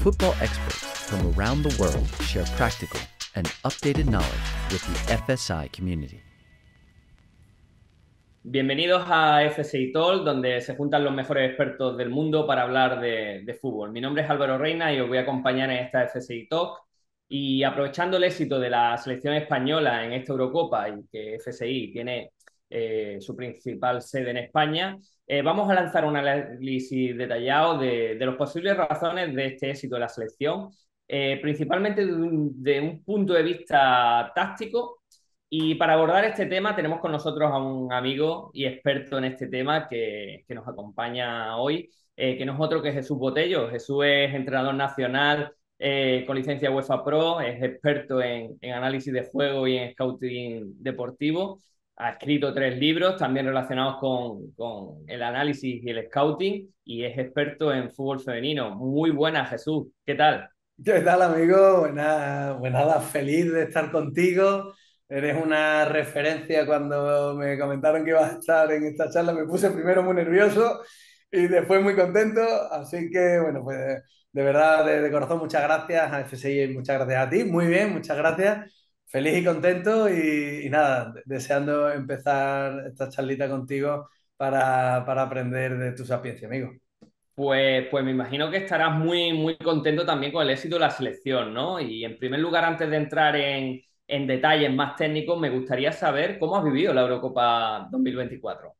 football experts from around the world share practical and updated knowledge with the FSI community. Bienvenidos a FSI Talk, donde se juntan los mejores expertos del mundo para hablar de, de fútbol. Mi nombre es Álvaro Reina y os voy a acompañar en esta FSI Talk. Y aprovechando el éxito de la selección española en esta Eurocopa y que FSI tiene eh, su principal sede en España. Eh, vamos a lanzar un análisis detallado de, las posibles razones de este éxito de la selección, eh, principalmente de un, punto de vista táctico. Y para abordar este tema tenemos con nosotros a un amigo y experto en este tema que, nos acompaña hoy, que no es otro que Jesús Botello. Jesús es entrenador nacional con licencia UEFA Pro, es experto en, análisis de juego y en scouting deportivo ha escrito tres libros también relacionados con, con, el análisis y el scouting y es experto en fútbol femenino. Muy buena, Jesús. ¿Qué tal? ¿Qué tal, amigo? buena nada, feliz de estar contigo. Eres una referencia. Cuando me comentaron que ibas a estar en esta charla, me puse primero muy nervioso y después muy contento. Así que, bueno, pues de verdad, de, corazón, muchas gracias a FSI y muchas gracias a ti. Muy bien, muchas gracias feliz y contento y, nada, deseando empezar esta charlita contigo para, aprender de tu sapiencia, amigo. Pues, pues, me imagino que estarás muy, muy contento también con el éxito de la selección, ¿no? Y en primer lugar, antes de entrar en, detalles más técnicos, me gustaría saber cómo has vivido la Eurocopa 2024.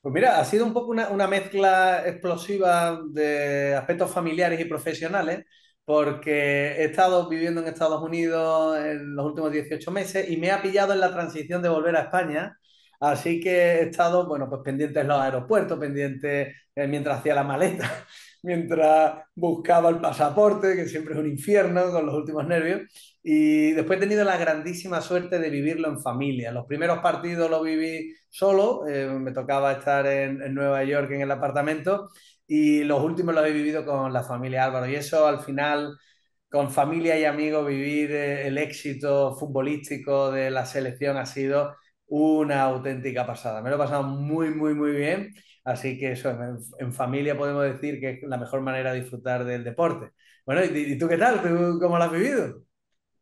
Pues mira, ha sido un poco una, una mezcla explosiva de aspectos familiares y profesionales porque he estado viviendo en Estados Unidos en los últimos 18 meses y me ha pillado en la transición de volver a España. Así que he estado, bueno, pues pendientes los aeropuertos, pendientes eh, mientras hacía la maleta, mientras buscaba el pasaporte, que siempre es un infierno con los últimos nervios. Y después he tenido la grandísima suerte de vivirlo en familia. Los primeros partidos lo viví solo, eh, me tocaba estar en, en Nueva York en el apartamento y los últimos los he vivido con la familia Álvaro. Y eso al final, con familia y amigos, vivir eh, el éxito futbolístico de la selección ha sido una auténtica pasada. Me lo he pasado muy, muy, muy bien. Así que eso, en, familia podemos decir que es la mejor manera de disfrutar del deporte. Bueno, ¿y, y tú qué tal? ¿Tú, ¿Cómo lo has vivido?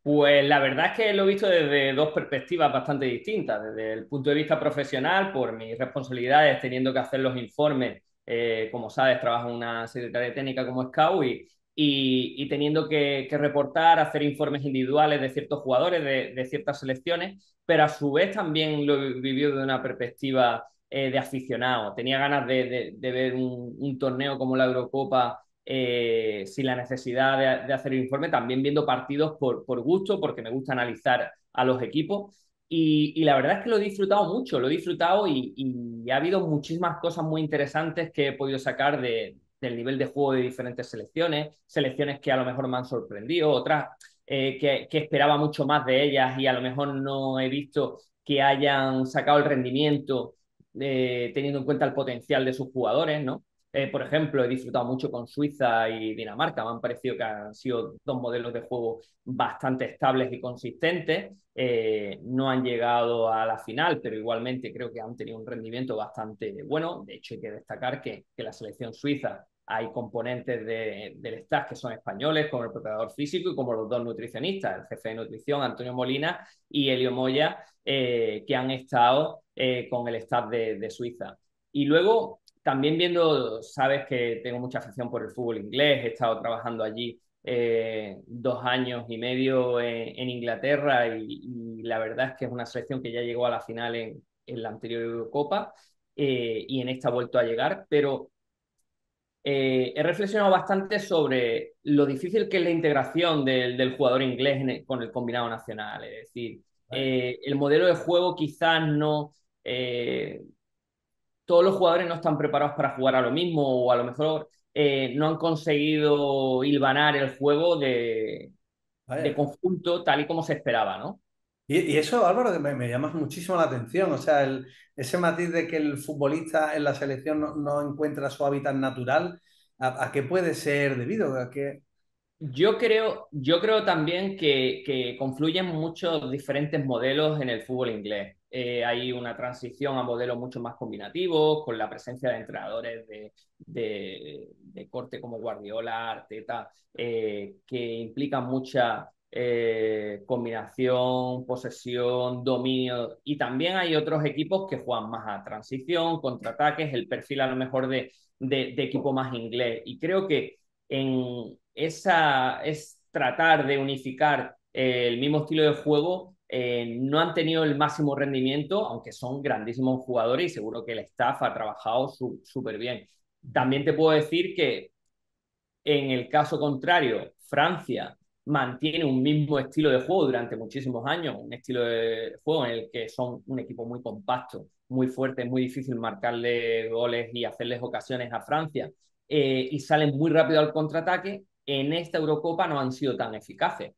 Pues la verdad es que lo he visto desde dos perspectivas bastante distintas. Desde el punto de vista profesional, por mis responsabilidades, teniendo que hacer los informes eh, como sabes, trabaja en una secretaria técnica como Scout y, y, teniendo que, reportar, hacer informes individuales de ciertos jugadores, de, ciertas selecciones, pero a su vez también lo vivió de una perspectiva eh, de aficionado. Tenía ganas de, de, ver un, torneo como la Eurocopa eh, sin la necesidad de, hacer el informe, también viendo partidos por, por gusto, porque me gusta analizar a los equipos. Y, la verdad es que lo he disfrutado mucho, lo he disfrutado y, ha habido muchísimas cosas muy interesantes que he podido sacar de, del nivel de juego de diferentes selecciones, selecciones que a lo mejor me han sorprendido, otras eh, que, esperaba mucho más de ellas y a lo mejor no he visto que hayan sacado el rendimiento eh, teniendo en cuenta el potencial de sus jugadores, ¿no? Eh, por ejemplo, he disfrutado mucho con Suiza y Dinamarca. Me han parecido que han sido dos modelos de juego bastante estables y consistentes. Eh, no han llegado a la final, pero igualmente creo que han tenido un rendimiento bastante bueno. De hecho, hay que destacar que, que la selección suiza hay componentes del staff que son españoles, como el preparador físico y como los dos nutricionistas, el jefe de nutrición Antonio Molina y Elio Moya, eh, que han estado con el staff de, de Suiza. Y luego también viendo, sabes que tengo mucha afición por el fútbol inglés, he estado trabajando allí eh, dos años y medio en, Inglaterra y, la verdad es que es una selección que ya llegó a la final en, la anterior Eurocopa eh, y en esta ha vuelto a llegar, pero eh, he reflexionado bastante sobre lo difícil que es la integración del, jugador inglés con el combinado nacional, es decir, el modelo de juego quizás no todos los jugadores no están preparados para jugar a lo mismo o a lo mejor eh, no han conseguido hilvanar el juego de, conjunto tal y como se esperaba, ¿no? Y, eso, Álvaro, me, llama muchísimo la atención, o sea, ese matiz de que el futbolista en la selección no, encuentra su hábitat natural, ¿a, qué puede ser debido? Yo creo, yo creo también que confluyen muchos diferentes modelos en el fútbol inglés. Eh, hay una transición a modelos mucho más combinativos, con la presencia de entrenadores de, corte como Guardiola, Arteta, eh, que implican mucha eh, combinación, posesión, dominio. Y también hay otros equipos que juegan más a transición, contraataques, el perfil a lo mejor de, de equipo más inglés. Y creo que en esa es tratar de unificar el mismo estilo de juego eh, no han tenido el máximo rendimiento, aunque son grandísimos jugadores y seguro que el staff ha trabajado súper bien. También te puedo decir que en el caso contrario, Francia mantiene un mismo estilo de juego durante muchísimos años, un estilo de juego en el que son un equipo muy compacto, muy fuerte, muy difícil marcarle goles y hacerles ocasiones a Francia, eh, y salen muy rápido al contraataque. En esta Eurocopa no han sido tan eficaces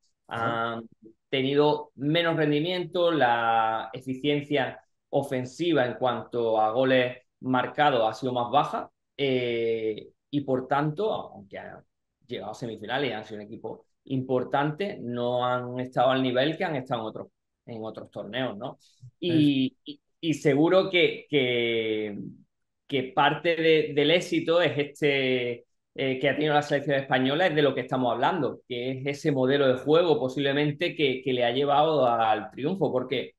tenido menos rendimiento, la eficiencia ofensiva en cuanto a goles marcados ha sido más baja eh, y por tanto, aunque han llegado a semifinales y han sido un equipo importante, no han estado al nivel que han estado en otros, en otros torneos, ¿no? Y, seguro que, parte del éxito es este eh, que ha tenido la selección española es de lo que estamos hablando, que es ese modelo de juego posiblemente que, le ha llevado al triunfo, porque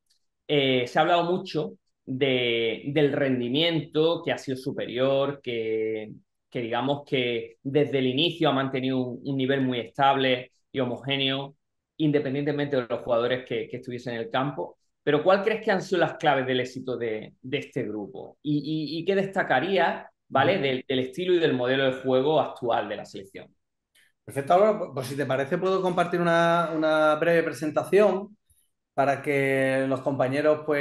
eh, se ha hablado mucho de, del rendimiento que ha sido superior, que, que, digamos que desde el inicio ha mantenido un, nivel muy estable y homogéneo, independientemente de los jugadores que, que, estuviesen en el campo. Pero ¿cuál crees que han sido las claves del éxito de, este grupo? y qué destacaría ¿vale? Del, estilo y del modelo de juego actual de la selección. Perfecto, Álvaro. Pues, pues si te parece, puedo compartir una, breve presentación para que los compañeros pues,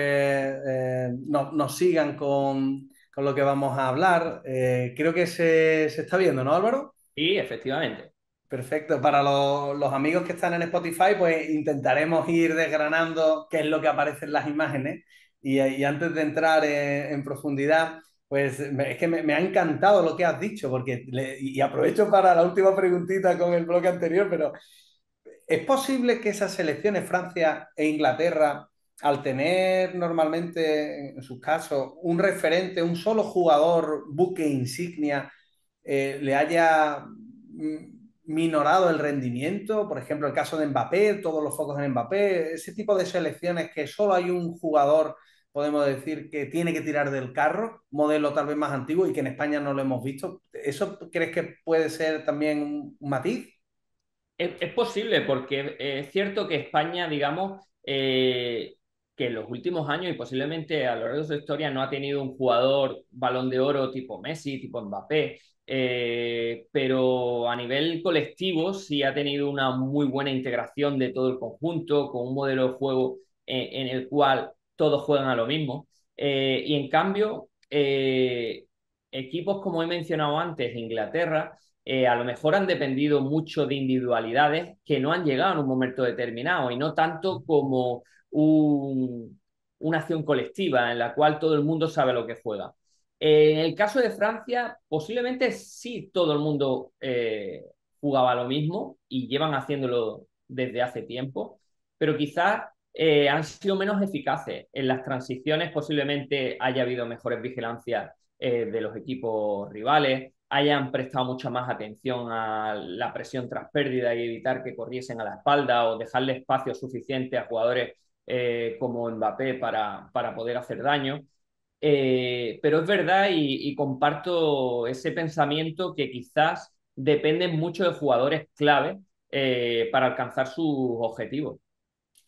eh, nos sigan con, lo que vamos a hablar. Eh, creo que se, está viendo, ¿no, Álvaro? Sí, efectivamente. Perfecto. Para los amigos que están en Spotify, pues intentaremos ir desgranando qué es lo que aparece en las imágenes. Y, antes de entrar eh, en profundidad, pues es que me, ha encantado lo que has dicho, porque y aprovecho para la última preguntita con el bloque anterior, pero ¿es posible que esas selecciones, Francia e Inglaterra, al tener normalmente en sus casos un referente, un solo jugador, buque insignia, eh, le haya minorado el rendimiento, por ejemplo, el caso de Mbappé, todos los focos en Mbappé, ese tipo de selecciones que solo hay un jugador podemos decir que tiene que tirar del carro, modelo tal vez más antiguo y que en España no lo hemos visto. ¿Eso crees que puede ser también un matiz? Es, posible, porque es cierto que España, digamos, eh, que en los últimos años y posiblemente a lo largo de su historia no ha tenido un jugador balón de oro tipo Messi, tipo Mbappé, eh, pero a nivel colectivo sí ha tenido una muy buena integración de todo el conjunto, con un modelo de juego eh, en el cual todos juegan a lo mismo. Eh, y en cambio, eh, equipos como he mencionado antes, Inglaterra, eh, a lo mejor han dependido mucho de individualidades que no han llegado en un momento determinado y no tanto como una acción colectiva en la cual todo el mundo sabe lo que juega. en el caso de Francia, posiblemente sí todo el mundo jugaba jugaba lo mismo y llevan haciéndolo desde hace tiempo, pero quizás eh, han sido menos eficaces. En las transiciones posiblemente haya habido mejores vigilancias eh, de los equipos rivales, hayan prestado mucha más atención a la presión tras pérdida y evitar que corriesen a la espalda o dejarle espacio suficiente a jugadores eh, como Mbappé para, para, poder hacer daño. pero es verdad y, comparto ese pensamiento que quizás dependen mucho de jugadores clave para alcanzar sus objetivos.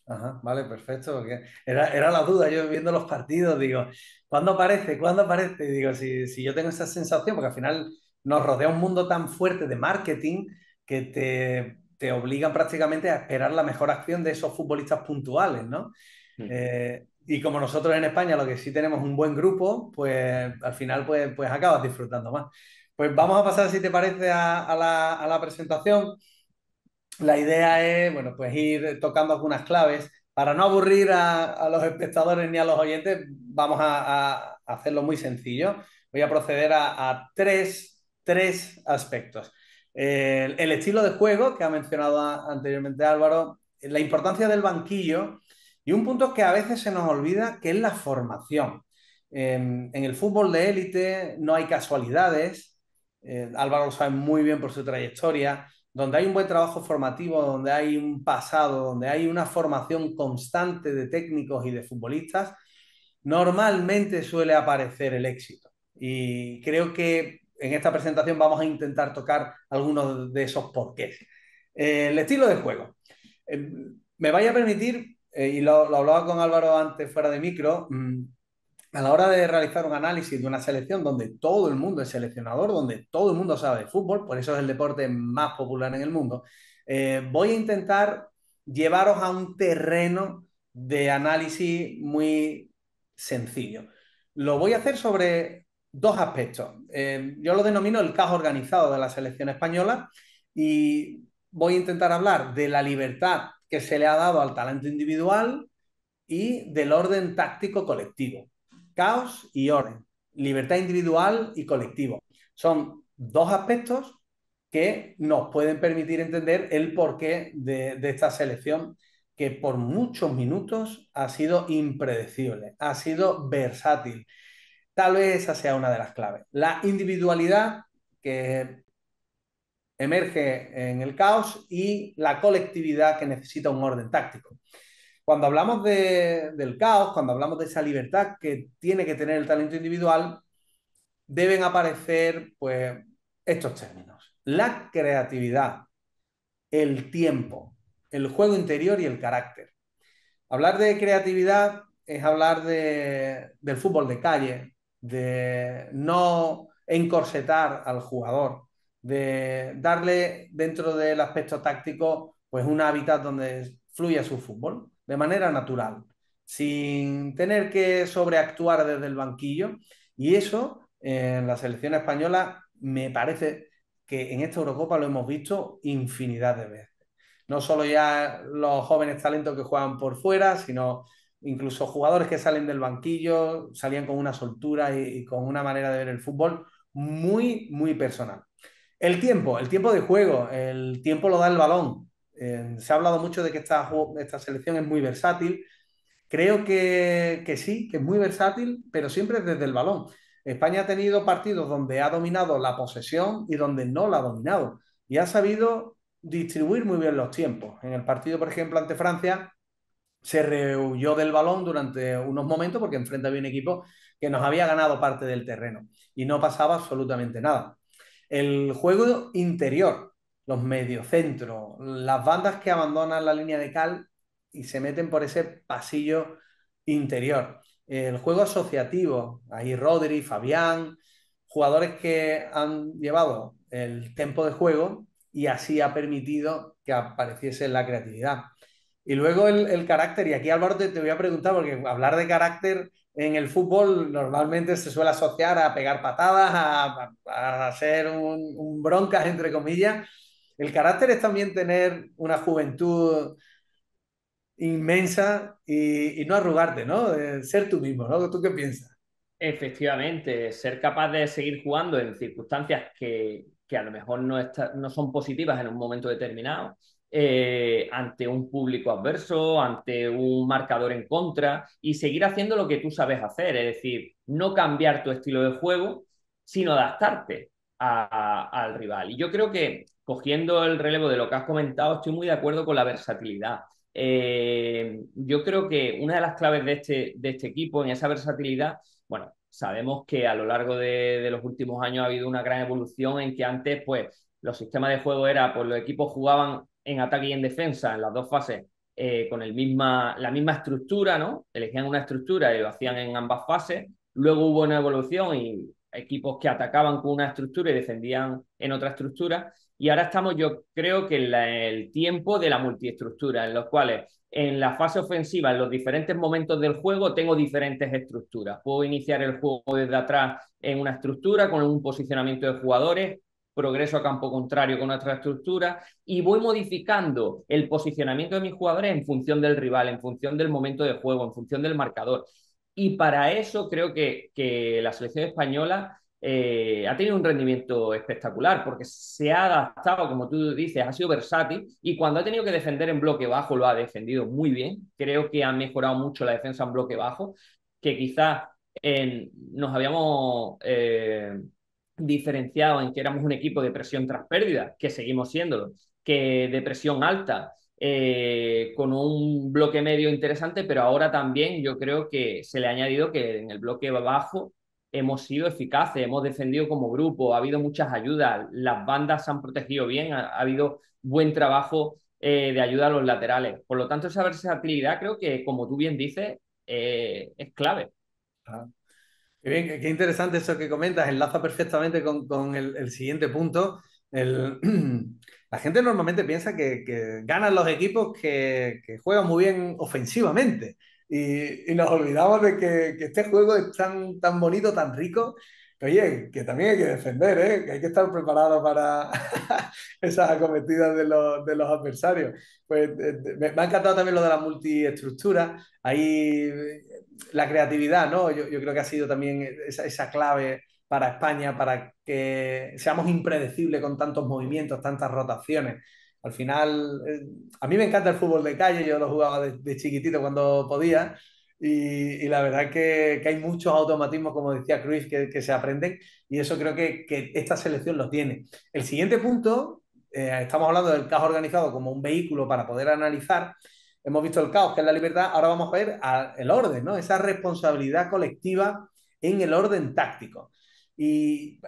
Ajá, vale, perfecto. Era, era, la duda, yo viendo los partidos, digo, ¿cuándo aparece? ¿Cuándo aparece? Y digo, si, yo tengo esa sensación, porque al final nos rodea un mundo tan fuerte de marketing que te, obligan prácticamente a esperar la mejor acción de esos futbolistas puntuales, ¿no? Mm. Eh, y como nosotros en España lo que sí tenemos un buen grupo, pues al final pues, pues acabas disfrutando más. Pues vamos a pasar, si te parece, a, a, la, a la presentación la idea es, bueno, pues ir tocando algunas claves. Para no aburrir a, los espectadores ni a los oyentes, vamos a, hacerlo muy sencillo. Voy a proceder a, tres, aspectos. El, estilo de juego que ha mencionado anteriormente Álvaro, la importancia del banquillo y un punto que a veces se nos olvida, que es la formación. en, el fútbol de élite no hay casualidades, eh, Álvaro lo sabe muy bien por su trayectoria donde hay un buen trabajo formativo, donde hay un pasado, donde hay una formación constante de técnicos y de futbolistas, normalmente suele aparecer el éxito. Y creo que en esta presentación vamos a intentar tocar algunos de esos porqués. Eh, el estilo de juego. Eh, me vaya a permitir, eh, y lo, hablaba con Álvaro antes fuera de micro, mm, a la hora de realizar un análisis de una selección donde todo el mundo es seleccionador, donde todo el mundo sabe de fútbol, por eso es el deporte más popular en el mundo, eh, voy a intentar llevaros a un terreno de análisis muy sencillo. Lo voy a hacer sobre dos aspectos. Eh, yo lo denomino el caso organizado de la selección española y voy a intentar hablar de la libertad que se le ha dado al talento individual y del orden táctico colectivo caos y orden, libertad individual y colectivo. Son dos aspectos que nos pueden permitir entender el porqué de, esta selección que por muchos minutos ha sido impredecible, ha sido versátil. Tal vez esa sea una de las claves. La individualidad que emerge en el caos y la colectividad que necesita un orden táctico. Cuando hablamos del caos, cuando hablamos de esa libertad que tiene que tener el talento individual, deben aparecer pues, estos términos. La creatividad, el tiempo, el juego interior y el carácter. Hablar de creatividad es hablar del fútbol de calle, de no encorsetar al jugador, de darle dentro del aspecto táctico pues un hábitat donde fluya su fútbol de manera natural, sin tener que sobreactuar desde el banquillo. Y eso en la selección española me parece que en esta Eurocopa lo hemos visto infinidad de veces. No solo ya los jóvenes talentos que juegan por fuera, sino incluso jugadores que salen del banquillo, salían con una soltura y con una manera de ver el fútbol muy, muy personal. El tiempo, el tiempo de juego, el tiempo lo da el balón, se ha hablado mucho de que esta, selección es muy versátil. Creo que, sí, que es muy versátil, pero siempre desde el balón. España ha tenido partidos donde ha dominado la posesión y donde no la ha dominado. Y ha sabido distribuir muy bien los tiempos. En el partido, por ejemplo, ante Francia, se rehuyó del balón durante unos momentos porque enfrente había un equipo que nos había ganado parte del terreno y no pasaba absolutamente nada. El juego interior, los mediocentros, las bandas que abandonan la línea de cal y se meten por ese pasillo interior. El juego asociativo, ahí Rodri, Fabián, jugadores que han llevado el tiempo de juego y así ha permitido que apareciese la creatividad. Y luego el, carácter, y aquí Álvaro te, voy a preguntar, porque hablar de carácter en el fútbol normalmente se suele asociar a pegar patadas, a, hacer un, un broncas, entre comillas, el carácter es también tener una juventud inmensa y, no arrugarte, ¿no? ser tú mismo, ¿no? ¿Tú qué piensas? Efectivamente, ser capaz de seguir jugando en circunstancias que, a lo mejor no, no son positivas en un momento determinado, eh, ante un público adverso, ante un marcador en contra y seguir haciendo lo que tú sabes hacer, es decir, no cambiar tu estilo de juego, sino adaptarte al rival. Y yo creo que cogiendo el relevo de lo que has comentado, estoy muy de acuerdo con la versatilidad. Eh, yo creo que una de las claves de este, de este equipo en esa versatilidad, bueno, sabemos que a lo largo de, los últimos años ha habido una gran evolución en que antes, pues, los sistemas de juego era, pues, los equipos jugaban en ataque y en defensa, en las dos fases, eh, con el misma, la misma estructura, ¿no? Elegían una estructura y lo hacían en ambas fases. Luego hubo una evolución y equipos que atacaban con una estructura y defendían en otra estructura. Y ahora estamos, yo creo que en el tiempo de la multiestructura, en los cuales en la fase ofensiva, en los diferentes momentos del juego, tengo diferentes estructuras. Puedo iniciar el juego desde atrás en una estructura con un posicionamiento de jugadores, progreso a campo contrario con otra estructura y voy modificando el posicionamiento de mis jugadores en función del rival, en función del momento de juego, en función del marcador. Y para eso creo que, la selección española eh, ha tenido un rendimiento espectacular porque se ha adaptado, como tú dices, ha sido versátil y cuando ha tenido que defender en bloque bajo lo ha defendido muy bien. Creo que ha mejorado mucho la defensa en bloque bajo, que quizás nos habíamos... Eh, diferenciado en que éramos un equipo de presión tras pérdida, que seguimos siéndolo, que de presión alta, eh, con un bloque medio interesante, pero ahora también yo creo que se le ha añadido que en el bloque abajo hemos sido eficaces, hemos defendido como grupo, ha habido muchas ayudas, las bandas se han protegido bien, ha, habido buen trabajo eh, de ayuda a los laterales. Por lo tanto, esa versatilidad creo que, como tú bien dices, eh, es clave. Ah. qué bien, qué interesante eso que comentas, enlaza perfectamente con, el, siguiente punto. El... La gente normalmente piensa que, que ganan los equipos que, que, juegan muy bien ofensivamente y, y nos olvidamos de que, que, este juego es tan, tan bonito, tan rico. Que, oye, que también hay que defender, ¿eh? que hay que estar preparado para esas acometidas de los, de los adversarios. Pues, eh, me, ha encantado también lo de la multiestructura, ahí eh, la creatividad, ¿no? Yo, yo creo que ha sido también esa, esa clave para España, para que seamos impredecibles con tantos movimientos, tantas rotaciones. Al final, eh, a mí me encanta el fútbol de calle, yo lo jugaba de, chiquitito cuando podía, y, la verdad que, que, hay muchos automatismos, como decía Cruz, que, que, se aprenden, y eso creo que, que, esta selección lo tiene. El siguiente punto, eh, estamos hablando del caos organizado como un vehículo para poder analizar, hemos visto el caos, que es la libertad, ahora vamos a ver el orden, ¿no? esa responsabilidad colectiva en el orden táctico. Y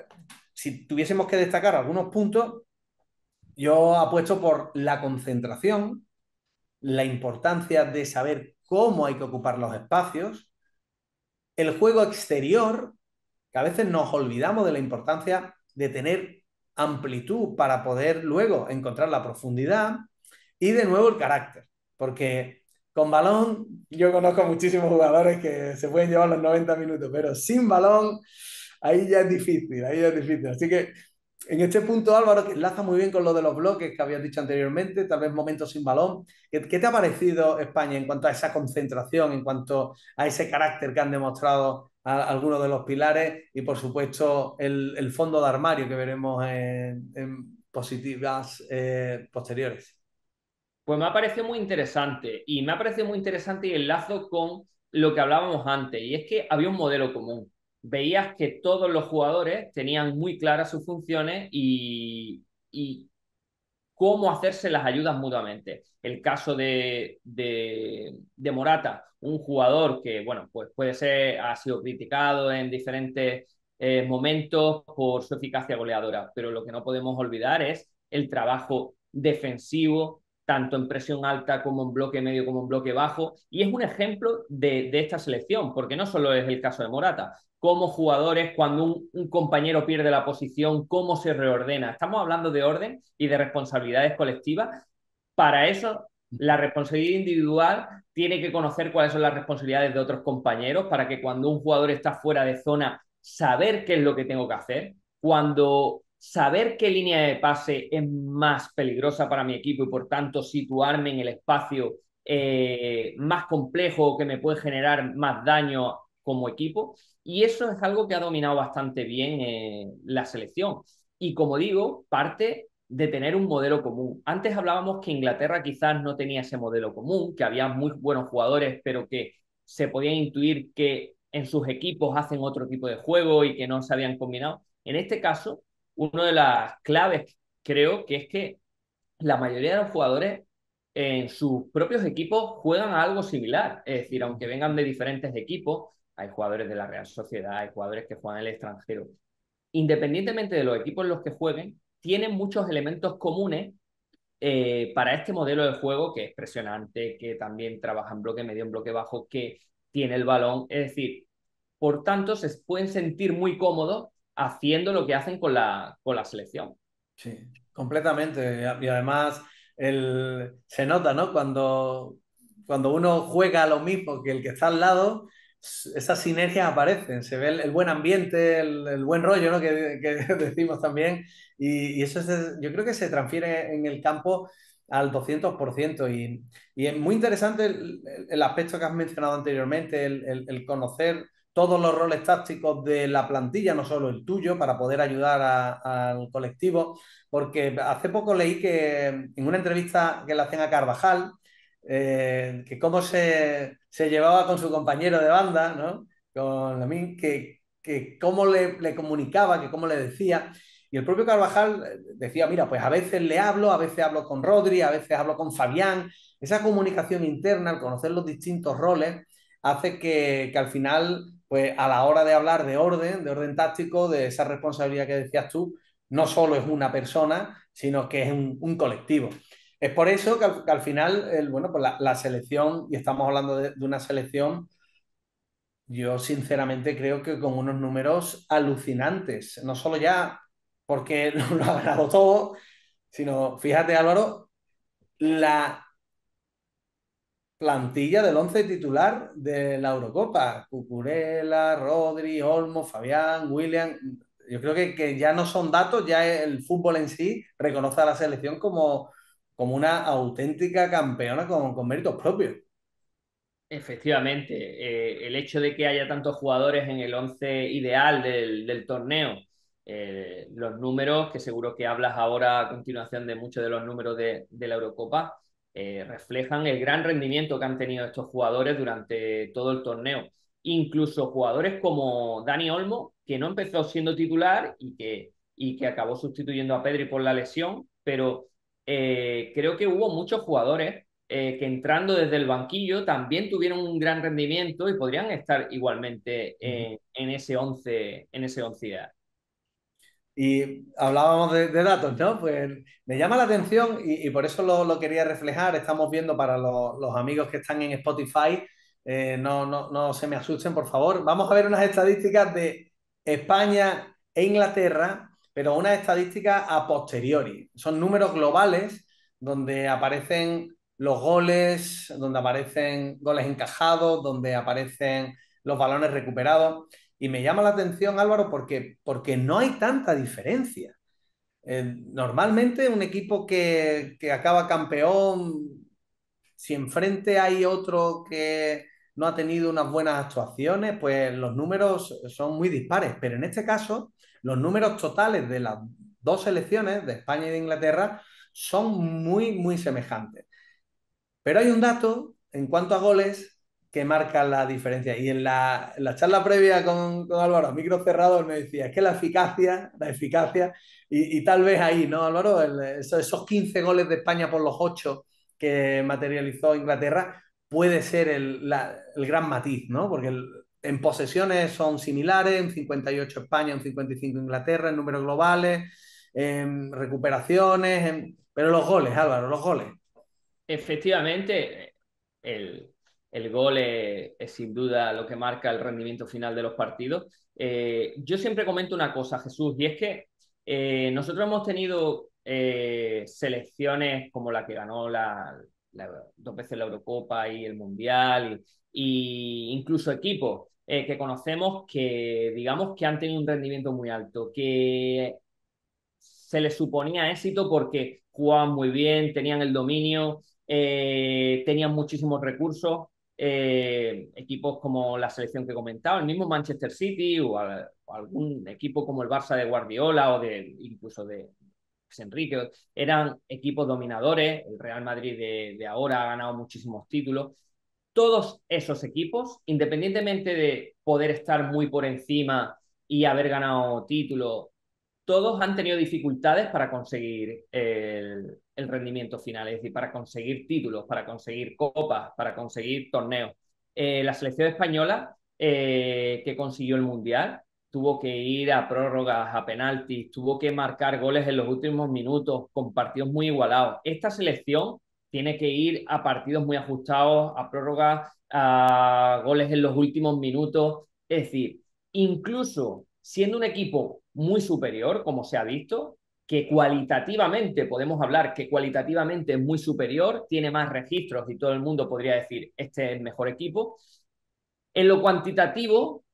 si tuviésemos que destacar algunos puntos, yo apuesto por la concentración, la importancia de saber cómo hay que ocupar los espacios, el juego exterior, que a veces nos olvidamos de la importancia de tener amplitud para poder luego encontrar la profundidad, y de nuevo el carácter, porque con balón yo conozco muchísimos jugadores que se pueden llevar los 90 minutos, pero sin balón ahí ya es difícil, ahí ya es difícil. Así que en este punto, Álvaro, que enlaza muy bien con lo de los bloques que habías dicho anteriormente, tal vez momentos sin balón. ¿Qué, te ha parecido España en cuanto a esa concentración, en cuanto a ese carácter que han demostrado algunos de los pilares y, por supuesto, el, fondo de armario que veremos en, positivas eh, posteriores? Pues me ha parecido muy interesante y me ha parecido muy interesante y el con lo que hablábamos antes, y es que había un modelo común veías que todos los jugadores tenían muy claras sus funciones y, cómo hacerse las ayudas mutuamente. El caso de, Morata, un jugador que, bueno, pues puede ser, ha sido criticado en diferentes eh, momentos por su eficacia goleadora, pero lo que no podemos olvidar es el trabajo defensivo tanto en presión alta como en bloque medio como en bloque bajo. Y es un ejemplo de, esta selección, porque no solo es el caso de Morata, como jugadores, cuando un, un, compañero pierde la posición, cómo se reordena. Estamos hablando de orden y de responsabilidades colectivas. Para eso, la responsabilidad individual tiene que conocer cuáles son las responsabilidades de otros compañeros para que cuando un jugador está fuera de zona, saber qué es lo que tengo que hacer. Cuando saber qué línea de pase es más peligrosa para mi equipo y por tanto situarme en el espacio eh, más complejo que me puede generar más daño como equipo. Y eso es algo que ha dominado bastante bien eh, la selección. Y como digo, parte de tener un modelo común. Antes hablábamos que Inglaterra quizás no tenía ese modelo común, que había muy buenos jugadores, pero que se podía intuir que en sus equipos hacen otro tipo de juego y que no se habían combinado. En este caso, una de las claves, creo, que es que la mayoría de los jugadores en sus propios equipos juegan a algo similar. Es decir, aunque vengan de diferentes equipos, hay jugadores de la Real Sociedad, hay jugadores que juegan en el extranjero. Independientemente de los equipos en los que jueguen, tienen muchos elementos comunes eh, para este modelo de juego que es presionante, que también trabaja en bloque medio, en bloque bajo, que tiene el balón. Es decir, por tanto, se pueden sentir muy cómodos haciendo lo que hacen con la, con selección. Sí, completamente. Y además se nota, ¿no? Cuando, cuando uno juega lo mismo que el que está al lado, esas sinergias aparecen, se ve el, buen ambiente, el, buen rollo, ¿no? Que, decimos también. Y, eso es, yo creo que se transfiere en el campo al 200%. Y, y es muy interesante el, el aspecto que has mencionado anteriormente, el, conocer todos los roles tácticos de la plantilla, no solo el tuyo, para poder ayudar al colectivo, porque hace poco leí que en una entrevista que le hacen a Carvajal, eh, que cómo se, llevaba con su compañero de banda, ¿no? Con que, cómo le, comunicaba, que cómo le decía. Y el propio Carvajal eh, decía, mira, pues a veces le hablo, a veces hablo con Rodri, a veces hablo con Fabián. Esa comunicación interna, el conocer los distintos roles, hace que, que al final pues a la hora de hablar de orden, de orden táctico, de esa responsabilidad que decías tú, no solo es una persona, sino que es un, colectivo. Es por eso que al, final, bueno, pues la, selección, y estamos hablando de, de, una selección, yo sinceramente creo que con unos números alucinantes, no solo ya porque lo ha ganado todo, sino, fíjate Álvaro, la plantilla del once titular de la Eurocopa. Cucurella, Rodri, Olmo, Fabián, William. Yo creo que, ya no son datos, ya el fútbol en sí reconoce a la selección como, como una auténtica campeona con, con méritos propios. Efectivamente, eh, el hecho de que haya tantos jugadores en el once ideal del, torneo, eh, los números, que seguro que hablas ahora a continuación de muchos de los números de la Eurocopa, eh, reflejan el gran rendimiento que han tenido estos jugadores durante todo el torneo. Incluso jugadores como Dani Olmo, que no empezó siendo titular y que, y que acabó sustituyendo a Pedri por la lesión, pero eh, creo que hubo muchos jugadores eh, que entrando desde el banquillo también tuvieron un gran rendimiento y podrían estar igualmente en ese 11 en ese once y hablábamos de, datos, ¿no? Pues me llama la atención y, por eso lo, quería reflejar. Estamos viendo para los, amigos que están en Spotify, eh, no, no, no se me asusten, por favor. Vamos a ver unas estadísticas de España e Inglaterra, pero unas estadísticas a posteriori. Son números globales donde aparecen los goles, donde aparecen goles encajados, donde aparecen los balones recuperados. Y me llama la atención, Álvaro, porque, porque no hay tanta diferencia. Eh, normalmente un equipo que, que, acaba campeón, si enfrente hay otro que no ha tenido unas buenas actuaciones, pues los números son muy dispares. Pero en este caso, los números totales de las dos selecciones, de España y de Inglaterra, son muy, muy semejantes. Pero hay un dato en cuanto a goles que marca la diferencia. Y en la, charla previa con, con, Álvaro, micro cerrado, me decía, es que la eficacia, la eficacia, y, tal vez ahí, ¿no, Álvaro? esos, 15 goles de España por los 8 que materializó Inglaterra puede ser el, gran matiz, ¿no? Porque en posesiones son similares, en 58 España, en 55 Inglaterra, en números globales, en recuperaciones, pero los goles, Álvaro, los goles. Efectivamente, el, el gol eh, es, sin duda lo que marca el rendimiento final de los partidos. Eh, yo siempre comento una cosa, Jesús, y es que eh, nosotros hemos tenido selecciones como la que ganó dos veces la Eurocopa y el Mundial, e incluso equipos que conocemos que, digamos, que han tenido un rendimiento muy alto, que se les suponía éxito porque jugaban muy bien, tenían el dominio, tenían muchísimos recursos, eh, equipos como la selección que comentaba el mismo Manchester City o, algún equipo como el Barça de Guardiola o de incluso de Enrique, eran equipos dominadores, el Real Madrid de, de ahora ha ganado muchísimos títulos. Todos esos equipos, independientemente de poder estar muy por encima y haber ganado títulos, todos han tenido dificultades para conseguir el, el rendimiento final, es decir, para conseguir títulos, para conseguir copas, para conseguir torneos. Eh, la selección española, eh, que consiguió el Mundial, tuvo que ir a prórrogas, a penaltis, tuvo que marcar goles en los últimos minutos, con partidos muy igualados. Esta selección tiene que ir a partidos muy ajustados, a prórrogas, a goles en los últimos minutos. Es decir, incluso siendo un equipo muy superior, como se ha visto, que cualitativamente podemos hablar que cualitativamente es muy superior, tiene más registros y todo el mundo podría decir, este es el mejor equipo. En lo cuantitativo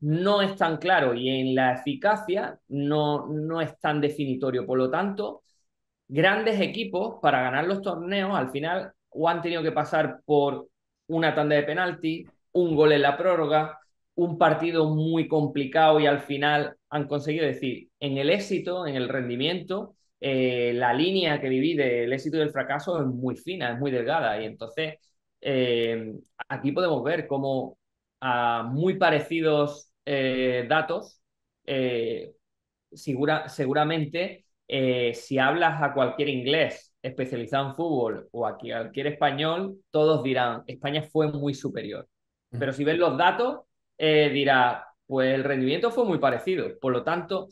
no es tan claro y en la eficacia no, no es tan definitorio. Por lo tanto, grandes equipos para ganar los torneos al final o han tenido que pasar por una tanda de penalti, un gol en la prórroga, un partido muy complicado y al final han conseguido decir, en el éxito, en el rendimiento, eh, la línea que divide el éxito y el fracaso es muy fina, es muy delgada. Y entonces eh, aquí podemos ver como... a muy parecidos eh, datos, segura, seguramente si hablas a cualquier inglés especializado en fútbol o a cualquier español, todos dirán, España fue muy superior. Mm. Pero si ves los datos, eh, dirá, pues el rendimiento fue muy parecido. Por lo tanto,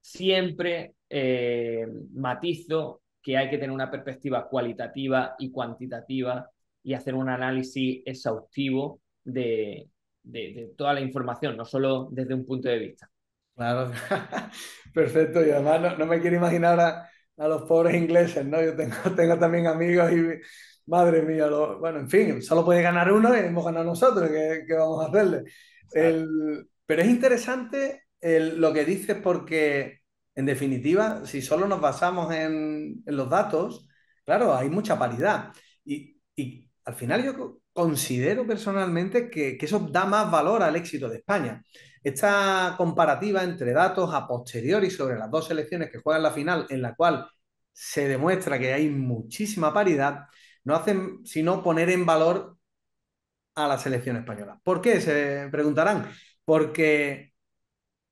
siempre eh, matizo que hay que tener una perspectiva cualitativa y cuantitativa y hacer un análisis exhaustivo de, de, toda la información, no solo desde un punto de vista. Claro, perfecto. Y además no, me quiero imaginar a, los pobres ingleses, ¿no? Yo tengo, tengo también amigos y, madre mía, bueno, en fin, solo puede ganar uno y hemos ganado nosotros, ¿qué, qué vamos a hacerle? pero es interesante lo que dices porque, en definitiva, si solo nos basamos en, los datos, claro, hay mucha paridad. Y, al final yo considero personalmente que, que, eso da más valor al éxito de España. Esta comparativa entre datos a posteriori sobre las dos selecciones que juegan la final, en la cual se demuestra que hay muchísima paridad, no hacen sino poner en valor a la selección española. ¿Por qué? Se preguntarán. qué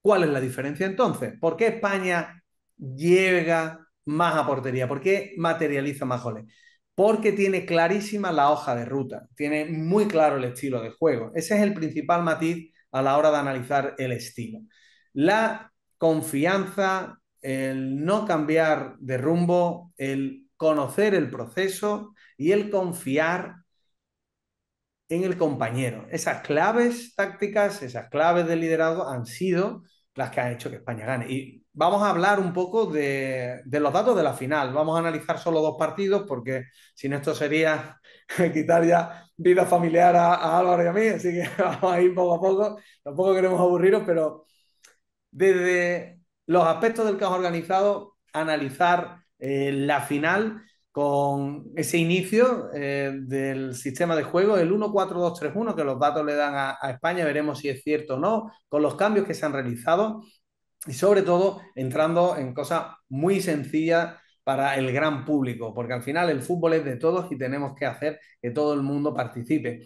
¿cuál es la diferencia entonces? ¿Por qué España llega más a portería? ¿Por qué materializa más goles? Porque tiene clarísima la hoja de ruta, tiene muy claro el estilo de juego. Ese es el principal matiz a la hora de analizar el estilo. La confianza, el no cambiar de rumbo, el conocer el proceso y el confiar en el compañero. Esas claves tácticas, esas claves de liderazgo han sido las que han hecho que España gane. Y vamos a hablar un poco de, los datos de la final. Vamos a analizar solo dos partidos porque sin esto sería quitar ya vida familiar a, Álvaro y a mí. Así que vamos a ir poco a poco. Tampoco queremos aburriros, pero desde los aspectos del caso organizado, analizar eh, la final con ese inicio eh, del sistema de juego, el 1-4-2-3-1, que los datos le dan a, a, España, veremos si es cierto o no, con los cambios que se han realizado y sobre todo entrando en cosas muy sencillas para el gran público, porque al final el fútbol es de todos y tenemos que hacer que todo el mundo participe.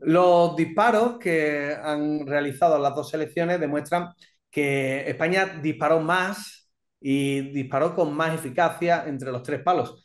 Los disparos que han realizado las dos selecciones demuestran que España disparó más y disparó con más eficacia entre los tres palos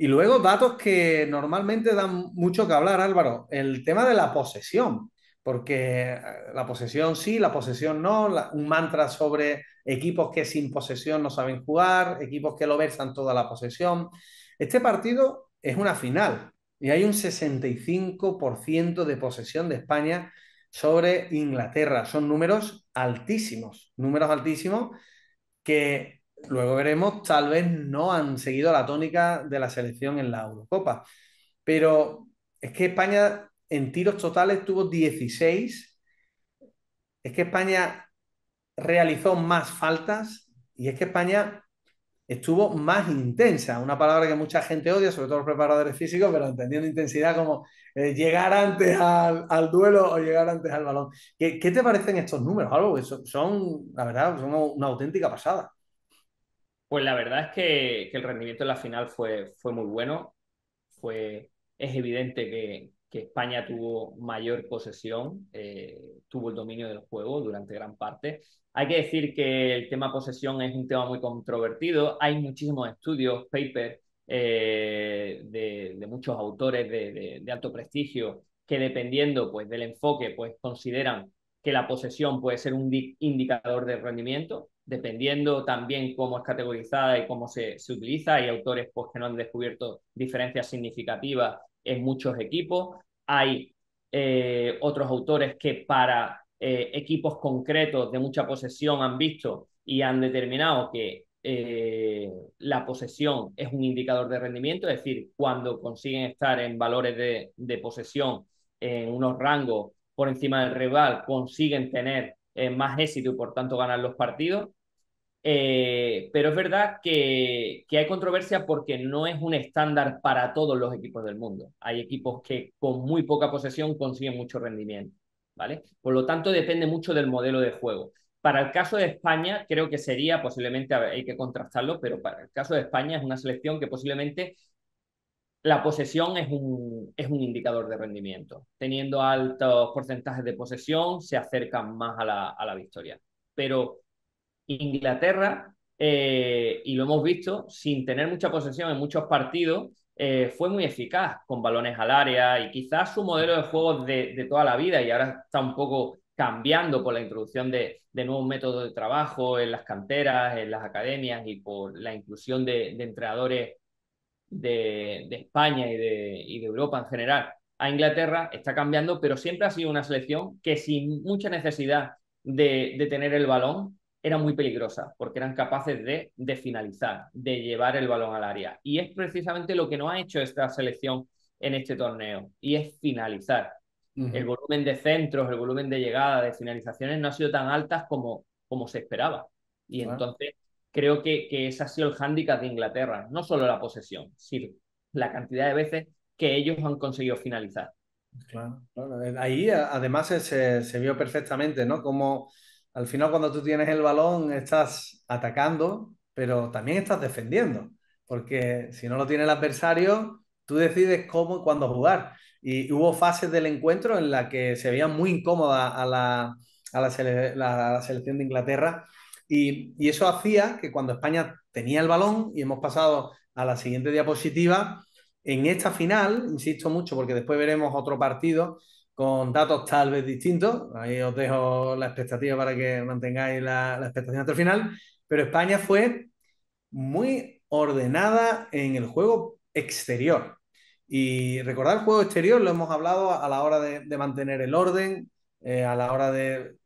y luego datos que normalmente dan mucho que hablar, Álvaro. El tema de la posesión, porque eh, la posesión sí, la posesión no, un mantra sobre equipos que sin posesión no saben jugar, equipos que lo versan toda la posesión. Este partido es una final y hay un 65% de posesión de España sobre Inglaterra. Son números altísimos, números altísimos que luego veremos, tal vez no han seguido la tónica de la selección en la Eurocopa. Pero es que España en tiros totales tuvo 16. Es que España realizó más faltas y es que España estuvo más intensa. Una palabra que mucha gente odia, sobre todo los preparadores físicos, pero entendiendo intensidad como eh, llegar antes al, duelo o llegar antes al balón. ¿Qué, te parecen estos números, Algo? son, la verdad, son una auténtica pasada. Pues la verdad es que, el rendimiento en la final fue, fue muy bueno. Fue, es evidente que, España tuvo mayor posesión, eh, tuvo el dominio del juego durante gran parte. Hay que decir que el tema posesión es un tema muy controvertido. Hay muchísimos estudios, papers eh, de, muchos autores de, alto prestigio que dependiendo pues, del enfoque pues, consideran que la posesión puede ser un indicador de rendimiento dependiendo también cómo es categorizada y cómo se, utiliza. Hay autores pues, que no han descubierto diferencias significativas en muchos equipos. Hay eh, otros autores que para eh, equipos concretos de mucha posesión han visto y han determinado que eh, la posesión es un indicador de rendimiento, es decir, cuando consiguen estar en valores de, posesión en unos rangos por encima del rival, consiguen tener más éxito y por tanto ganar los partidos. Eh, pero es verdad que, que, hay controversia porque no es un estándar para todos los equipos del mundo. Hay equipos que con muy poca posesión consiguen mucho rendimiento, ¿vale? Por lo tanto, depende mucho del modelo de juego. Para el caso de España, creo que sería, posiblemente hay que contrastarlo, pero para el caso de España es una selección que posiblemente la posesión es un, es un indicador de rendimiento. Teniendo altos porcentajes de posesión, se acercan más a la, a la victoria. Pero Inglaterra, eh, y lo hemos visto, sin tener mucha posesión en muchos partidos, eh, fue muy eficaz con balones al área y quizás su modelo de juego de, toda la vida y ahora está un poco cambiando por la introducción de, nuevos métodos de trabajo en las canteras, en las academias y por la inclusión de, entrenadores de, España y de, Europa en general a Inglaterra, está cambiando, pero siempre ha sido una selección que sin mucha necesidad de, de tener el balón era muy peligrosa porque eran capaces de, de, finalizar, de llevar el balón al área. Y es precisamente lo que no ha hecho esta selección en este torneo, y es finalizar. El volumen de centros, el volumen de llegada, de finalizaciones no ha sido tan altas como, como se esperaba. Y entonces creo que, que, ese ha sido el hándicap de Inglaterra, no solo la posesión, sino la cantidad de veces que ellos han conseguido finalizar. Claro, claro. Ahí además se, se vio perfectamente, ¿no? Como al final, cuando tú tienes el balón, estás atacando, pero también estás defendiendo, porque si no lo tiene el adversario, tú decides cómo y cuándo jugar. Y hubo fases del encuentro en las que se veía muy incómoda a la, selección de Inglaterra. Y, y eso hacía que cuando España tenía el balón, y hemos pasado a la siguiente diapositiva, en esta final, insisto mucho porque después veremos otro partido, con datos tal vez distintos. Ahí os dejo la expectativa para que mantengáis la, la expectación hasta el final. Pero España fue muy ordenada en el juego exterior. Y recordar el juego exterior, lo hemos hablado a la hora de, mantener el orden, eh, a la hora de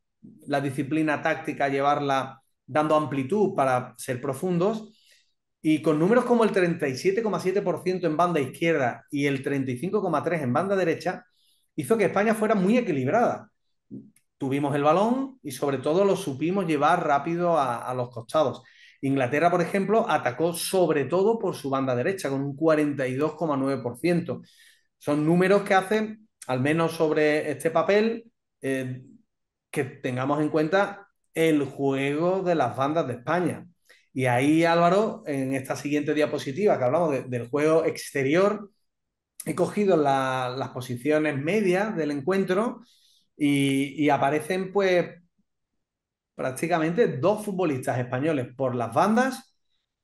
la disciplina táctica, llevarla dando amplitud para ser profundos. Y con números como el 37,7% en banda izquierda y el 35,3% en banda derecha, hizo que España fuera muy equilibrada. Tuvimos el balón y sobre todo lo supimos llevar rápido a, los costados. Inglaterra, por ejemplo, atacó sobre todo por su banda derecha, con un 42,9%. Son números que hacen, al menos sobre este papel, eh, que tengamos en cuenta el juego de las bandas de España. Y ahí, Álvaro, en esta siguiente diapositiva que hablamos del juego exterior, he cogido las posiciones medias del encuentro y, aparecen pues prácticamente dos futbolistas españoles por las bandas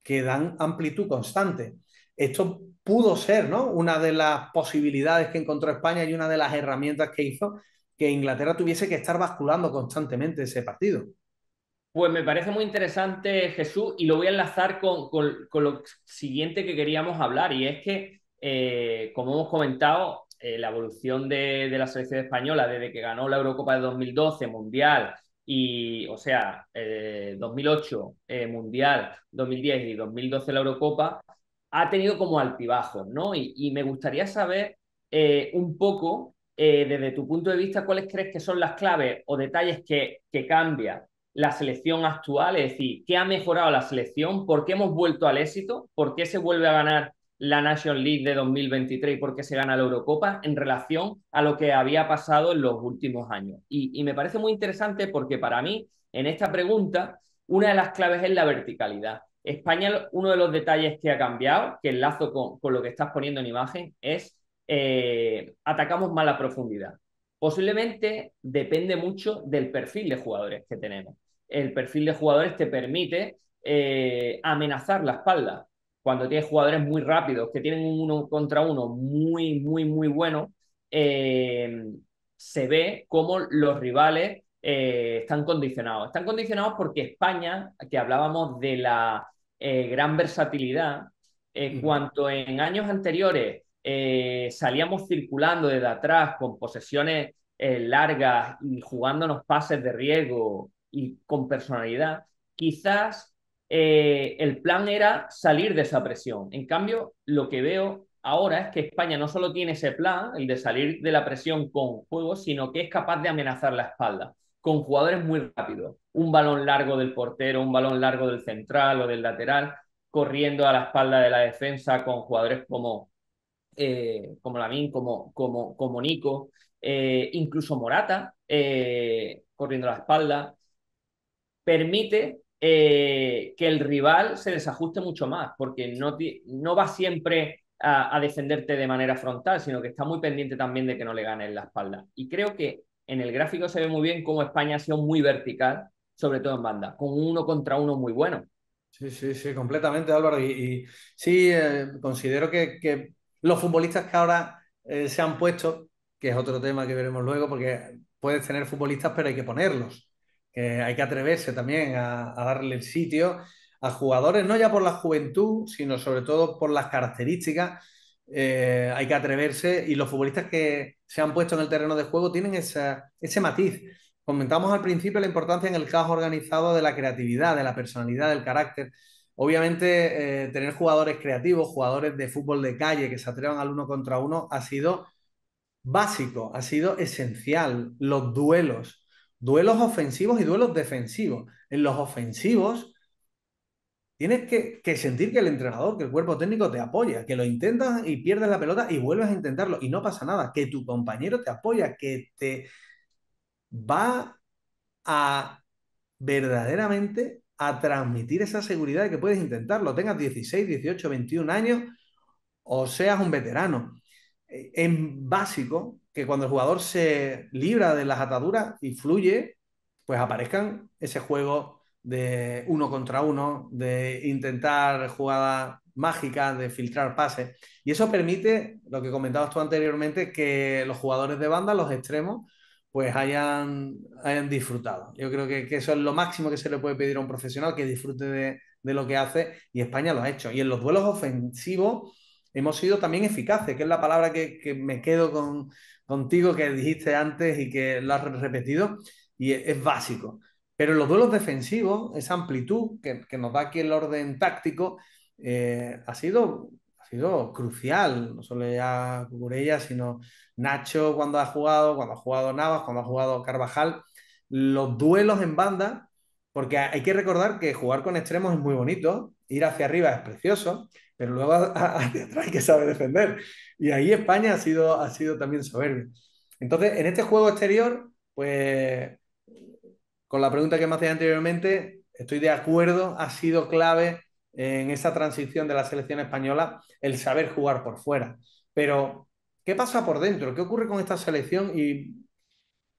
que dan amplitud constante. Esto pudo ser ¿no? una de las posibilidades que encontró España y una de las herramientas que hizo que Inglaterra tuviese que estar basculando constantemente ese partido. Pues me parece muy interesante, Jesús, y lo voy a enlazar con lo siguiente que queríamos hablar, y es que eh, como hemos comentado, eh, la evolución de, la selección española desde que ganó la Eurocopa de 2012, Mundial, y, o sea, 2008, eh, Mundial, 2010 y 2012 la Eurocopa, ha tenido como altibajos, ¿no? Y, me gustaría saber un poco, desde tu punto de vista, cuáles crees que son las claves o detalles que, que cambia la selección actual, es decir, qué ha mejorado la selección, por qué hemos vuelto al éxito, por qué se vuelve a ganar la National League de 2023 y por qué se gana la Eurocopa en relación a lo que había pasado en los últimos años. Y, me parece muy interesante porque para mí, en esta pregunta, una de las claves es la verticalidad. España, uno de los detalles que ha cambiado, que enlazo con, lo que estás poniendo en imagen, es eh, atacamos más la profundidad. Posiblemente depende mucho del perfil de jugadores que tenemos. El perfil de jugadores te permite eh, amenazar la espalda cuando tienes jugadores muy rápidos, que tienen un uno contra uno muy, muy, muy bueno, eh, se ve cómo los rivales eh, están condicionados. Están condicionados porque España, que hablábamos de la eh, gran versatilidad, en cuanto en años anteriores salíamos circulando desde atrás con posesiones largas y jugándonos pases de riesgo y con personalidad, quizás eh, el plan era salir de esa presión. En cambio, lo que veo ahora es que España no solo tiene ese plan, el de salir de la presión con juegos, sino que es capaz de amenazar la espalda con jugadores muy rápidos. Un balón largo del portero, un balón largo del central o del lateral, corriendo a la espalda de la defensa con jugadores como, eh, como Lamín, como, como, Nico, eh, incluso Morata, corriendo a la espalda. Permite eh, que el rival se desajuste mucho más, porque no, no va siempre a, defenderte de manera frontal, sino que está muy pendiente también de que no le ganes la espalda. Y creo que en el gráfico se ve muy bien cómo España ha sido muy vertical, sobre todo en banda, con uno contra uno muy bueno. Sí, sí, sí, completamente, Álvaro. Y, sí, eh, considero que, los futbolistas que ahora eh, se han puesto, que es otro tema que veremos luego, porque puedes tener futbolistas, pero hay que ponerlos que hay que atreverse también a, darle el sitio a jugadores, no ya por la juventud, sino sobre todo por las características. Eh, hay que atreverse y los futbolistas que se han puesto en el terreno de juego tienen esa, ese matiz. Comentamos al principio la importancia en el caos organizado de la creatividad, de la personalidad, del carácter. Obviamente, eh, tener jugadores creativos, jugadores de fútbol de calle que se atrevan al uno contra uno ha sido básico, ha sido esencial. Los duelos, duelos ofensivos y duelos defensivos. En los ofensivos tienes que, sentir que el entrenador, que el cuerpo técnico te apoya, que lo intentas y pierdes la pelota y vuelves a intentarlo y no pasa nada, que tu compañero te apoya, que te va a verdaderamente a transmitir esa seguridad de que puedes intentarlo, tengas 16, 18, 21 años o seas un veterano es básico que cuando el jugador se libra de las ataduras y fluye, pues aparezcan ese juego de uno contra uno, de intentar jugadas mágicas, de filtrar pases. Y eso permite, lo que comentabas tú anteriormente, que los jugadores de banda, los extremos, pues hayan, hayan disfrutado. Yo creo que, eso es lo máximo que se le puede pedir a un profesional, que disfrute de, de, lo que hace, y España lo ha hecho. Y en los duelos ofensivos, hemos sido también eficaces, que es la palabra que, me quedo con, contigo que dijiste antes y que lo has repetido, y es, básico. Pero los duelos defensivos, esa amplitud que, nos da aquí el orden táctico, eh, ha, sido, ha sido crucial, no solo ya Cucurella, sino Nacho cuando ha jugado, cuando ha jugado Navas, cuando ha jugado Carvajal, los duelos en banda, porque hay que recordar que jugar con extremos es muy bonito, ir hacia arriba es precioso, pero luego hacia atrás hay que saber defender. Y ahí España ha sido, ha sido también soberbia. Entonces, en este juego exterior, pues con la pregunta que me hacía anteriormente, estoy de acuerdo, ha sido clave en esa transición de la selección española el saber jugar por fuera. Pero, ¿qué pasa por dentro? ¿Qué ocurre con esta selección? Y,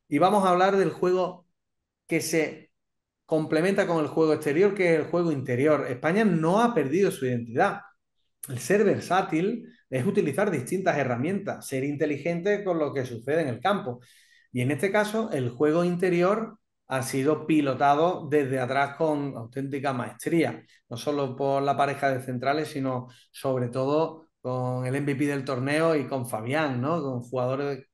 y vamos a hablar del juego que se complementa con el juego exterior, que es el juego interior. España no ha perdido su identidad. El ser versátil es utilizar distintas herramientas, ser inteligente con lo que sucede en el campo. Y en este caso, el juego interior ha sido pilotado desde atrás con auténtica maestría, no solo por la pareja de centrales, sino sobre todo con el MVP del torneo y con Fabián, ¿no? con jugadores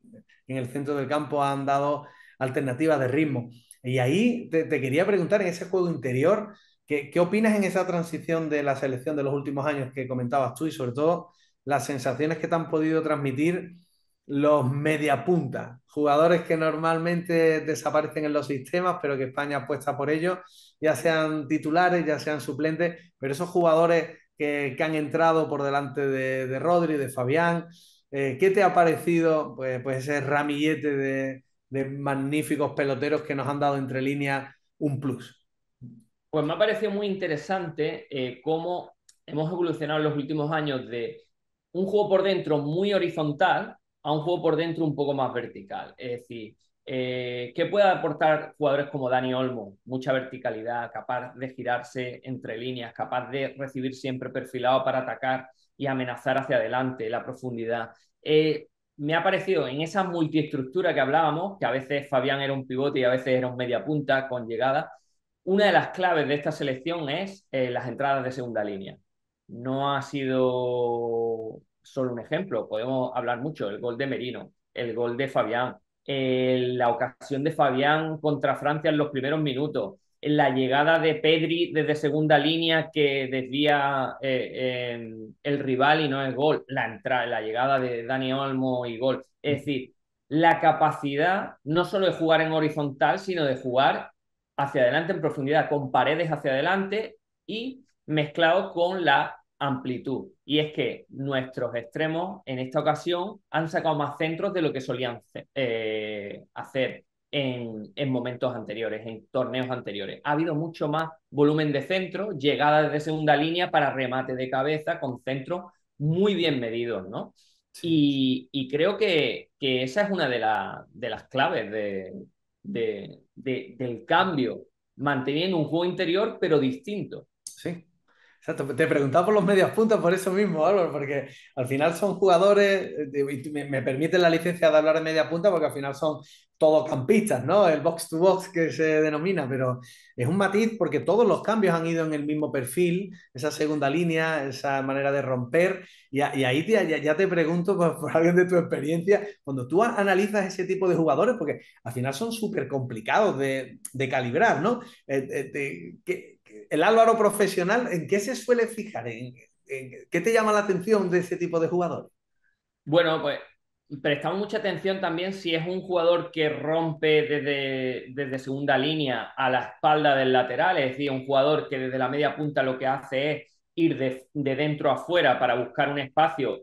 en el centro del campo han dado alternativas de ritmo. Y ahí te, quería preguntar, en ese juego interior, ¿qué, opinas en esa transición de la selección de los últimos años que comentabas tú y sobre todo las sensaciones que te han podido transmitir los mediapunta, jugadores que normalmente desaparecen en los sistemas, pero que España apuesta por ellos, ya sean titulares, ya sean suplentes, pero esos jugadores que, han entrado por delante de, de Rodri, de Fabián, eh, ¿qué te ha parecido pues, pues ese ramillete de, de magníficos peloteros que nos han dado entre líneas un plus. Pues me ha parecido muy interesante eh, cómo hemos evolucionado en los últimos años de un juego por dentro muy horizontal a un juego por dentro un poco más vertical. Es decir, eh, ¿qué puede aportar jugadores como Dani Olmo? Mucha verticalidad, capaz de girarse entre líneas, capaz de recibir siempre perfilado para atacar y amenazar hacia adelante la profundidad. Eh, me ha parecido en esa multiestructura que hablábamos, que a veces Fabián era un pivote y a veces era un media punta con llegada, una de las claves de esta selección es eh, las entradas de segunda línea. No ha sido solo un ejemplo, podemos hablar mucho, el gol de Merino, el gol de Fabián, eh, la ocasión de Fabián contra Francia en los primeros minutos, la llegada de Pedri desde segunda línea que desvía eh, em, el rival y no el gol, la entrada, la llegada de Dani Olmo y gol. Es mm. decir, la capacidad no solo de jugar en horizontal, sino de jugar hacia adelante en profundidad, con paredes hacia adelante y mezclado con la amplitud. Y es que nuestros extremos en esta ocasión han sacado más centros de lo que solían eh, hacer en, momentos anteriores, en torneos anteriores. Ha habido mucho más volumen de centro, llegada de segunda línea para remate de cabeza con centros muy bien medidos, ¿no? Y, creo que, esa es una de, las claves del cambio, manteniendo un juego interior pero distinto. Sí, Exacto, te preguntaba por los medias puntos por eso mismo, Álvaro, porque al final son jugadores, eh, y me, permiten la licencia de hablar de media punta porque al final son todos campistas, ¿no? El box to box que se denomina, pero es un matiz porque todos los cambios han ido en el mismo perfil, esa segunda línea, esa manera de romper, y, ahí ya, te pregunto por, alguien de tu experiencia, cuando tú analizas ese tipo de jugadores, porque al final son súper complicados de, calibrar, ¿no? Eh, eh, el Álvaro profesional, ¿en qué se suele fijar? ¿En, qué te llama la atención de ese tipo de jugadores? Bueno, pues prestamos mucha atención también si es un jugador que rompe desde, desde segunda línea a la espalda del lateral, es decir, un jugador que desde la media punta lo que hace es ir de, dentro dentro afuera para buscar un espacio,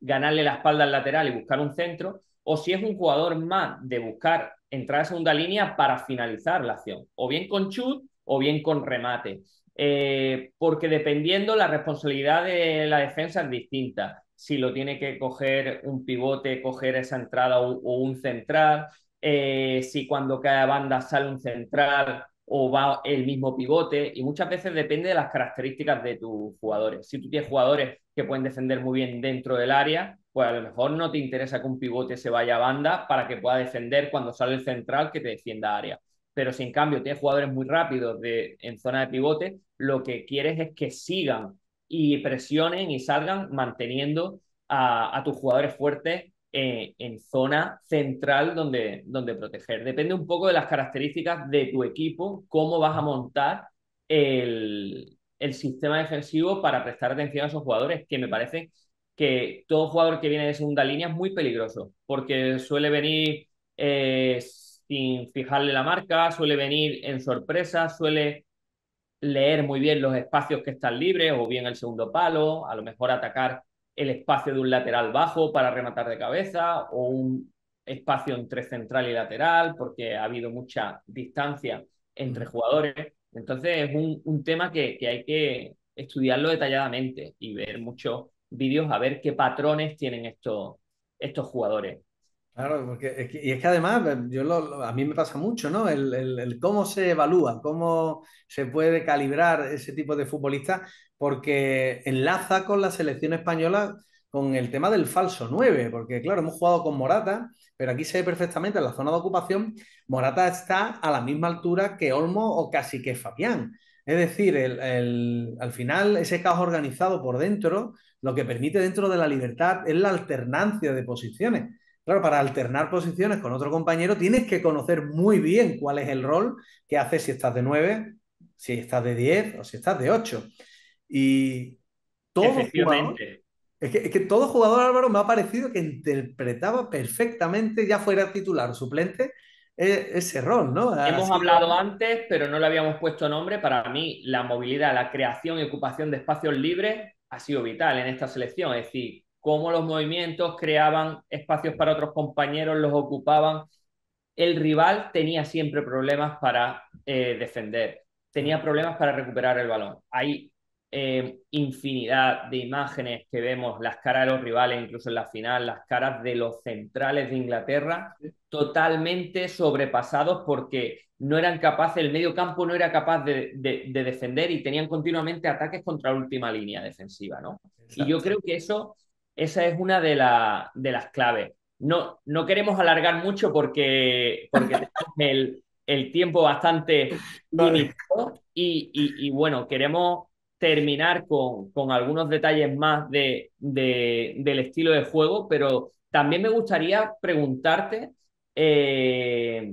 ganarle la espalda al lateral y buscar un centro, o si es un jugador más de buscar entrar a segunda línea para finalizar la acción, o bien con chut o bien con remate. Eh, porque dependiendo la responsabilidad de la defensa es distinta. Si lo tiene que coger un pivote, coger esa entrada o, un central, eh, si cuando cada banda sale un central o va el mismo pivote, y muchas veces depende de las características de tus jugadores. Si tú tienes jugadores que pueden defender muy bien dentro del área, pues a lo mejor no te interesa que un pivote se vaya a banda para que pueda defender cuando sale el central que te defienda área pero si en cambio tienes jugadores muy rápidos de, en zona de pivote, lo que quieres es que sigan y presionen y salgan manteniendo a, tus jugadores fuertes eh, en zona central donde, donde proteger. Depende un poco de las características de tu equipo, cómo vas a montar el, sistema defensivo para prestar atención a esos jugadores, que me parece que todo jugador que viene de segunda línea es muy peligroso, porque suele venir... Eh, sin fijarle la marca, suele venir en sorpresa, suele leer muy bien los espacios que están libres o bien el segundo palo, a lo mejor atacar el espacio de un lateral bajo para rematar de cabeza o un espacio entre central y lateral porque ha habido mucha distancia entre jugadores. Entonces es un, tema que, hay que estudiarlo detalladamente y ver muchos vídeos a ver qué patrones tienen estos jugadores. Claro, porque y es que además eh, yo a mí me pasa mucho, ¿no? El, cómo se evalúa, cómo se puede calibrar ese tipo de futbolista, porque enlaza con la selección española con el tema del falso 9, porque claro, hemos jugado con Morata, pero aquí se ve perfectamente en la zona de ocupación, Morata está a la misma altura que Olmo o casi que Fabián. Es decir, el, al final ese caos organizado por dentro, lo que permite dentro de la libertad es la alternancia de posiciones Claro, para alternar posiciones con otro compañero tienes que conocer muy bien cuál es el rol que haces si estás de 9, si estás de 10 o si estás de 8. Y todo jugador, es, que, todo jugador, Álvaro, me ha parecido que interpretaba perfectamente, ya fuera titular o suplente, e, ese rol, ¿no? Hemos hablado antes, pero no le habíamos puesto nombre. Para mí, la movilidad, la creación y ocupación de espacios libres ha sido vital en esta selección. Es decir, cómo los movimientos creaban espacios para otros compañeros, los ocupaban. El rival tenía siempre problemas para eh, defender, tenía problemas para recuperar el balón. Hay eh, infinidad de imágenes que vemos, las caras de los rivales, incluso en la final, las caras de los centrales de Inglaterra, totalmente sobrepasados porque no eran capaces, el medio campo no era capaz de, defender y tenían continuamente ataques contra la última línea defensiva, ¿no? Y yo creo que eso esa es una de, la, de las claves. No, no queremos alargar mucho porque, porque tenemos el, el tiempo bastante limitado y, y, bueno, queremos terminar con, con algunos detalles más de, de, del estilo de juego, pero también me gustaría preguntarte eh,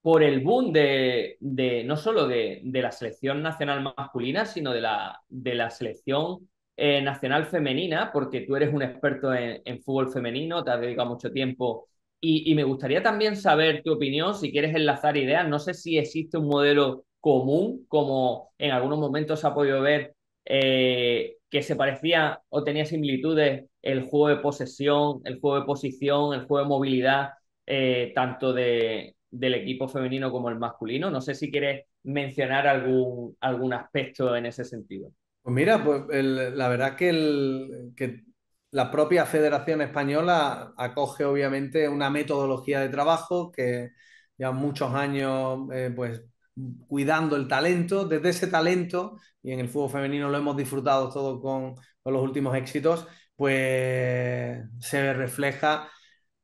por el boom de, no solo de, de, la selección nacional masculina, sino de la, de la selección eh, nacional femenina, porque tú eres un experto en, fútbol femenino, te has dedicado mucho tiempo. Y, me gustaría también saber tu opinión, si quieres enlazar ideas. No sé si existe un modelo común, como en algunos momentos se ha podido ver eh, que se parecía o tenía similitudes el juego de posesión, el juego de posición, el juego de movilidad, eh, tanto de, del equipo femenino como el masculino. No sé si quieres mencionar algún, algún aspecto en ese sentido. Mira, pues la verdad que, la propia Federación Española acoge obviamente una metodología de trabajo que lleva muchos años eh, pues, cuidando el talento, desde ese talento, y en el fútbol femenino lo hemos disfrutado todo con, los últimos éxitos, pues se refleja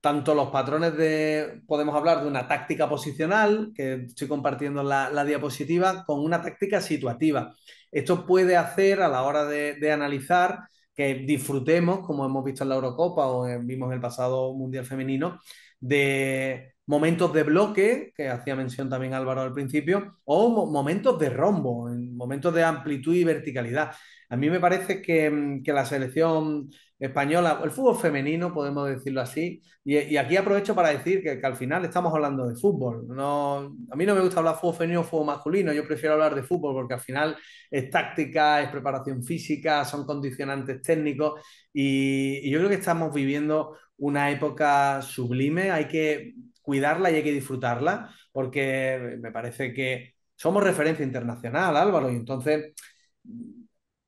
tanto los patrones de, podemos hablar de una táctica posicional, que estoy compartiendo la diapositiva, con una táctica situativa. Esto puede hacer a la hora de, analizar que disfrutemos, como hemos visto en la Eurocopa o vimos en el pasado Mundial Femenino, de momentos de bloque, que hacía mención también Álvaro al principio, o momentos de rombo, momentos de amplitud y verticalidad. A mí me parece que, que la selección española, el fútbol femenino, podemos decirlo así. Y, aquí aprovecho para decir que, al final estamos hablando de fútbol. No, a mí no me gusta hablar fútbol femenino o fútbol masculino, yo prefiero hablar de fútbol porque al final es táctica, es preparación física, son condicionantes técnicos y, y yo creo que estamos viviendo una época sublime, hay que cuidarla y hay que disfrutarla porque me parece que somos referencia internacional, Álvaro, y entonces...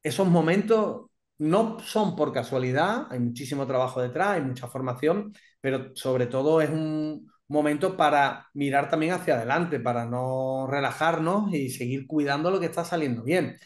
Esos momentos no son por casualidad, hay muchísimo trabajo detrás, hay mucha formación, pero sobre todo es un momento para mirar también hacia adelante, para no relajarnos y seguir cuidando lo que está saliendo bien.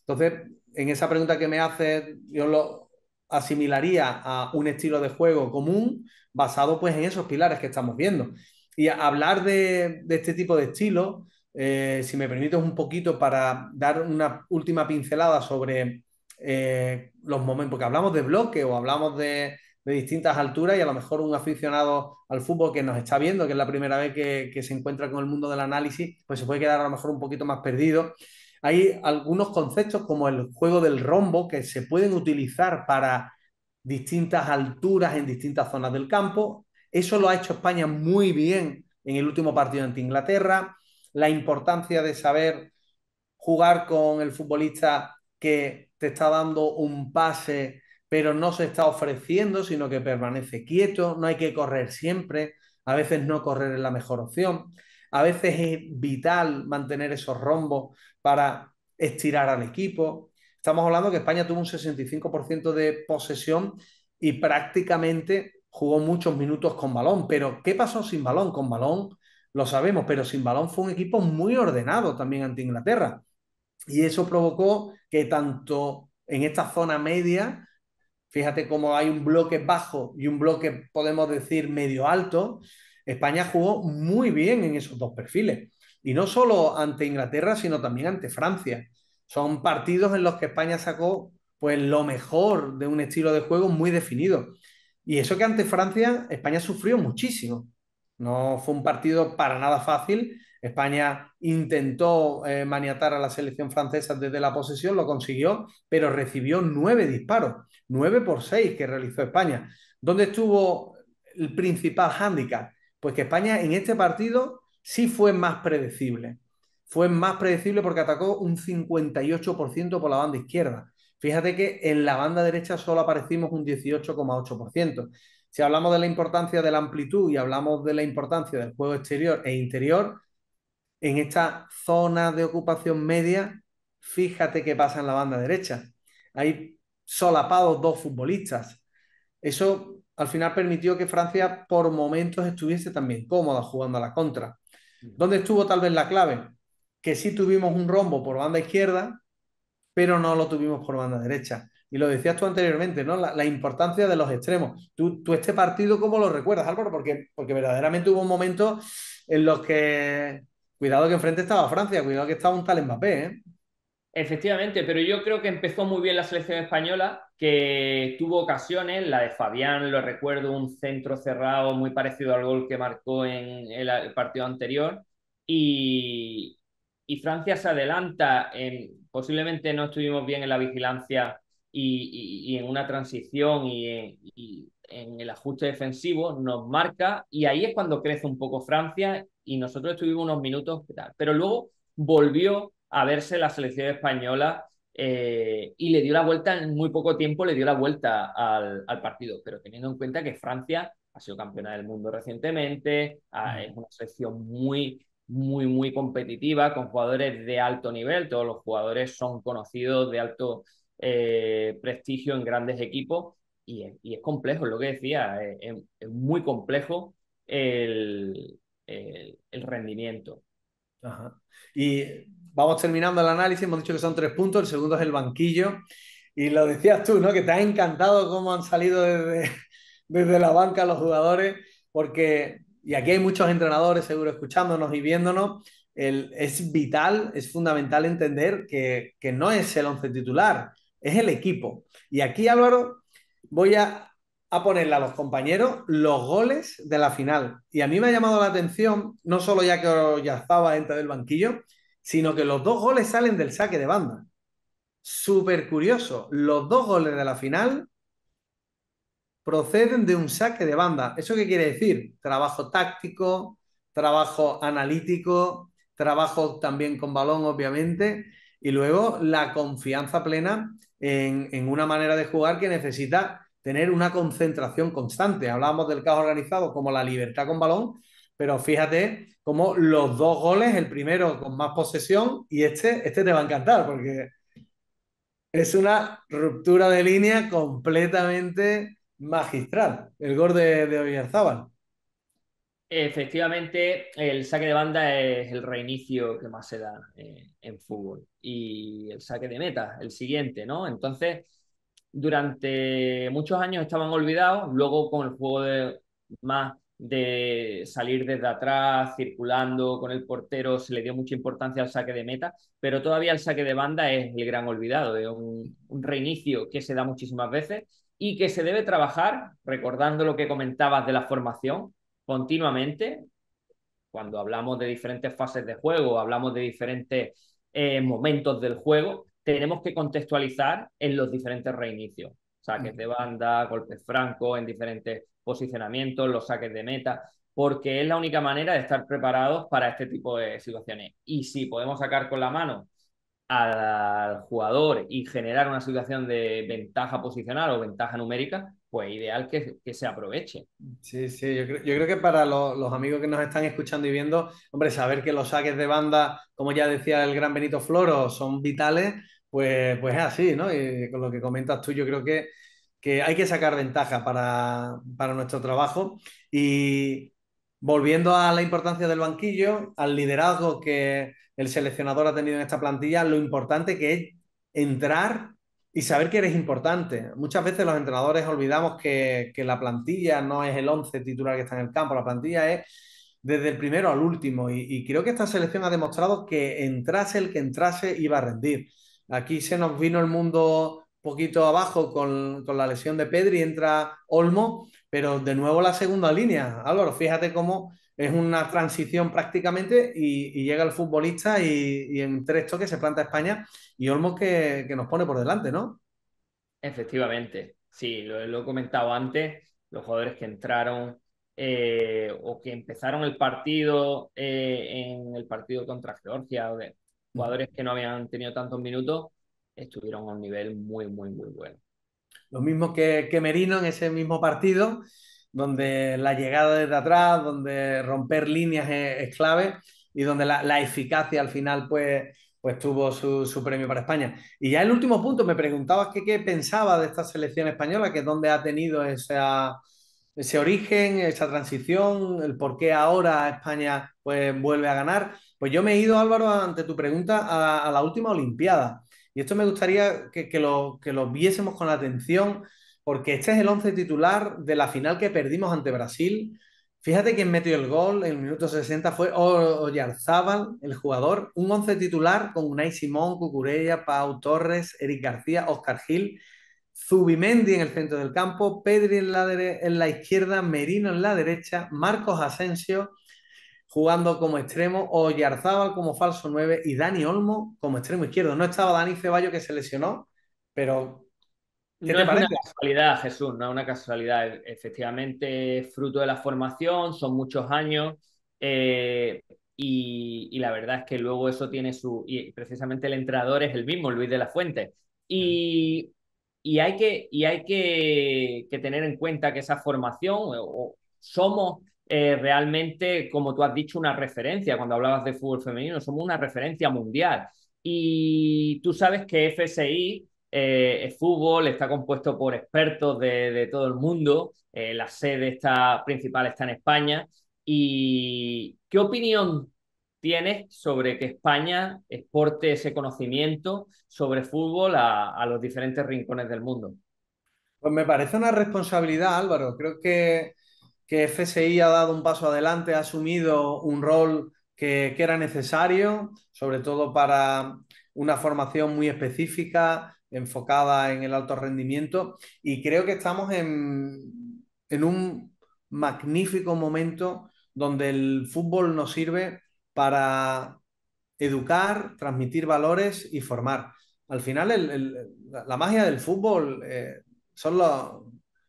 Entonces, en esa pregunta que me haces, yo lo asimilaría a un estilo de juego común basado pues en esos pilares que estamos viendo. Y hablar de, este tipo de estilo, eh, si me permites un poquito para dar una última pincelada sobre eh, los momentos, que hablamos de bloque o hablamos de, distintas alturas y a lo mejor un aficionado al fútbol que nos está viendo, que es la primera vez que, que se encuentra con el mundo del análisis, pues se puede quedar a lo mejor un poquito más perdido. Hay algunos conceptos como el juego del rombo que se pueden utilizar para distintas alturas en distintas zonas del campo. Eso lo ha hecho España muy bien en el último partido ante Inglaterra. La importancia de saber jugar con el futbolista que te está dando un pase, pero no se está ofreciendo, sino que permanece quieto, no hay que correr siempre, a veces no correr es la mejor opción, a veces es vital mantener esos rombos para estirar al equipo. Estamos hablando que España tuvo un 65% de posesión y prácticamente jugó muchos minutos con balón, pero ¿qué pasó sin balón? Con balón lo sabemos, pero sin balón fue un equipo muy ordenado también ante Inglaterra. Y eso provocó que tanto en esta zona media, fíjate cómo hay un bloque bajo y un bloque, podemos decir, medio alto, España jugó muy bien en esos dos perfiles. Y no solo ante Inglaterra, sino también ante Francia. Son partidos en los que España sacó pues lo mejor de un estilo de juego muy definido. Y eso que ante Francia, España sufrió muchísimo. No fue un partido para nada fácil España intentó eh, maniatar a la selección francesa desde la posesión, lo consiguió, pero recibió nueve disparos, nueve por seis que realizó España. ¿Dónde estuvo el principal hándicap? Pues que España en este partido sí fue más predecible. Fue más predecible porque atacó un 58% por la banda izquierda. Fíjate que en la banda derecha solo aparecimos un 18,8%. Si hablamos de la importancia de la amplitud y hablamos de la importancia del juego exterior e interior, en esta zona de ocupación media, fíjate qué pasa en la banda derecha. Hay solapados dos futbolistas. Eso al final permitió que Francia por momentos estuviese también cómoda jugando a la contra. ¿Dónde estuvo tal vez la clave? Que sí tuvimos un rombo por banda izquierda, pero no lo tuvimos por banda derecha. Y lo decías tú anteriormente, ¿no? La, importancia de los extremos. Tú, tú, este partido, ¿cómo lo recuerdas, Álvaro? Porque, porque verdaderamente hubo momentos en los que Cuidado que enfrente estaba Francia, cuidado que estaba un tal Mbappé, ¿eh? Efectivamente, pero yo creo que empezó muy bien la selección española, que tuvo ocasiones, la de Fabián, lo recuerdo, un centro cerrado muy parecido al gol que marcó en el, partido anterior, y, Francia se adelanta, posiblemente no estuvimos bien en la vigilancia y, en una transición y en el ajuste defensivo, nos marca, y ahí es cuando crece un poco Francia y nosotros estuvimos unos minutos, pero luego volvió a verse la selección española eh, y le dio la vuelta, en muy poco tiempo le dio la vuelta al, partido, pero teniendo en cuenta que Francia ha sido campeona del mundo recientemente, mm. es una selección muy, muy, muy competitiva, con jugadores de alto nivel, todos los jugadores son conocidos de alto eh, prestigio en grandes equipos y es, complejo, lo que decía, eh, es muy complejo el, rendimiento. Y vamos terminando el análisis, hemos dicho que son tres puntos, el segundo es el banquillo. Y lo decías tú, ¿no? Que te ha encantado cómo han salido desde, la banca los jugadores, porque, y aquí hay muchos entrenadores seguro escuchándonos y viéndonos, el, es vital, es fundamental entender que, que no es el once titular, es el equipo. Y aquí, Álvaro, voy a a ponerle a los compañeros los goles de la final. Y a mí me ha llamado la atención, no solo ya que ya estaba dentro del banquillo, sino que los dos goles salen del saque de banda. Súper curioso, los dos goles de la final proceden de un saque de banda. ¿Eso qué quiere decir? Trabajo táctico, trabajo analítico, trabajo también con balón, obviamente, y luego la confianza plena en, en una manera de jugar que necesita tener una concentración constante. Hablábamos del caos organizado como la libertad con balón, pero fíjate cómo los dos goles, el primero con más posesión y este, este te va a encantar porque es una ruptura de línea completamente magistral, el gol de, de Efectivamente, el saque de banda es el reinicio que más se da eh, en fútbol. Y el saque de meta, el siguiente, ¿no? Entonces, durante muchos años estaban olvidados, luego con el juego de, más de salir desde atrás, circulando con el portero, se le dio mucha importancia al saque de meta, pero todavía el saque de banda es el gran olvidado, es un, reinicio que se da muchísimas veces y que se debe trabajar, recordando lo que comentabas de la formación, continuamente, cuando hablamos de diferentes fases de juego, hablamos de diferentes eh, momentos del juego, tenemos que contextualizar en los diferentes reinicios. Saques de banda, golpes francos, en diferentes posicionamientos, los saques de meta, porque es la única manera de estar preparados para este tipo de situaciones. Y si podemos sacar con la mano al jugador y generar una situación de ventaja posicional o ventaja numérica, pues ideal que, se aproveche. Sí, sí, yo creo, que para los amigos que nos están escuchando y viendo, hombre, saber que los saques de banda, como ya decía el gran Benito Floro, son vitales pues, pues, es así, ¿no? Y con lo que comentas tú, yo creo que, hay que sacar ventaja para, nuestro trabajo. Y volviendo a la importancia del banquillo, al liderazgo que el seleccionador ha tenido en esta plantilla, lo importante que es entrar y saber que eres importante. Muchas veces los entrenadores olvidamos que, la plantilla no es el 11 titular que está en el campo, la plantilla es desde el primero al último. y creo que esta selección ha demostrado que entrase el que entrase iba a rendir. Aquí se nos vino el mundo poquito abajo con, la lesión de Pedri, entra Olmo, pero de nuevo la segunda línea. Álvaro, fíjate cómo es una transición prácticamente y, llega el futbolista y, en tres toques se planta España y Olmo que, nos pone por delante, ¿no? Efectivamente, sí, lo, he comentado antes, los jugadores que entraron eh, o que empezaron el partido eh, en el partido contra Georgia, Jugadores que no habían tenido tantos minutos estuvieron a un nivel muy, muy, muy bueno. Lo mismo que, Merino en ese mismo partido, donde la llegada desde atrás, donde romper líneas es, clave y donde la, eficacia al final pues, pues tuvo su, su, premio para España. Y ya el último punto, me preguntabas qué pensaba de esta selección española, que es donde ha tenido ese origen, esa transición, el por qué ahora España pues, vuelve a ganar. Pues yo me he ido, Álvaro, ante tu pregunta, a, la última Olimpiada. Y esto me gustaría que, lo, viésemos con atención, porque este es el once titular de la final que perdimos ante Brasil. Fíjate quién metió el gol en el minuto 60 fue Oyarzábal, el jugador. Un once titular con Unai Simón, Cucurella, Pau Torres, Eric García, Oscar Gil, Zubimendi en el centro del campo, Pedri en la izquierda, Merino en la derecha, Marcos Asensio, jugando como extremo, o como falso 9 y Dani Olmo como extremo izquierdo. No estaba Dani ceballo que se lesionó, pero ¿Qué no es una casualidad, Jesús, no es una casualidad. Efectivamente, fruto de la formación, son muchos años eh, y, la verdad es que luego eso tiene su... Y precisamente el entrenador es el mismo, Luis de la Fuente. Y, mm. hay, que, y hay que, tener en cuenta que esa formación, o somos eh, realmente, como tú has dicho, una referencia cuando hablabas de fútbol femenino, somos una referencia mundial. Y tú sabes que FSI eh, es fútbol, está compuesto por expertos de, todo el mundo, eh, la sede está, principal está en España. ¿Y qué opinión tienes sobre que España exporte ese conocimiento sobre fútbol a, a los diferentes rincones del mundo? Pues me parece una responsabilidad, Álvaro. Creo que que FSI ha dado un paso adelante, ha asumido un rol que, era necesario, sobre todo para una formación muy específica, enfocada en el alto rendimiento, y creo que estamos en, un magnífico momento donde el fútbol nos sirve para educar, transmitir valores y formar. Al final, la magia del fútbol eh, son los,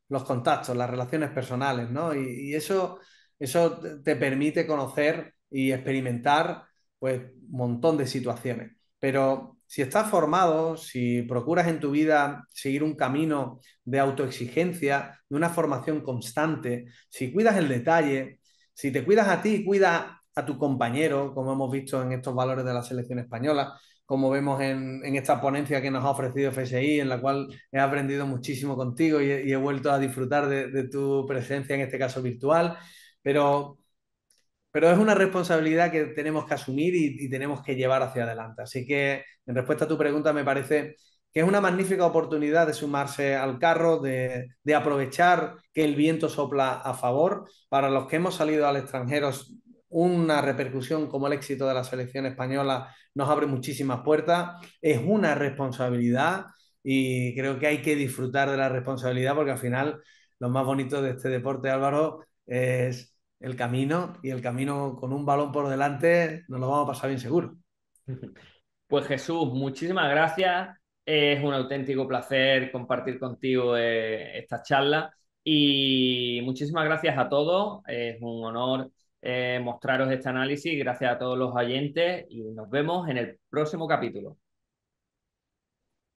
los contactos, las relaciones personales, ¿no? Y, eso, eso te permite conocer y experimentar pues un montón de situaciones. Pero si estás formado, si procuras en tu vida seguir un camino de autoexigencia, de una formación constante, si cuidas el detalle, si te cuidas a ti, cuida a tu compañero, como hemos visto en estos valores de la selección española, como vemos en, esta ponencia que nos ha ofrecido FSI, en la cual he aprendido muchísimo contigo y, he vuelto a disfrutar de, tu presencia, en este caso virtual, pero, pero es una responsabilidad que tenemos que asumir y, y, tenemos que llevar hacia adelante. Así que, en respuesta a tu pregunta, me parece que es una magnífica oportunidad de sumarse al carro, de, de aprovechar que el viento sopla a favor. Para los que hemos salido al extranjero, una repercusión como el éxito de la selección española nos abre muchísimas puertas, es una responsabilidad y creo que hay que disfrutar de la responsabilidad porque al final lo más bonito de este deporte, Álvaro, es el camino y el camino con un balón por delante nos lo vamos a pasar bien seguro. Pues Jesús, muchísimas gracias. Es un auténtico placer compartir contigo eh, esta charla y muchísimas gracias a todos. Es un honor eh, mostraros este análisis. Gracias a todos los oyentes y nos vemos en el próximo capítulo.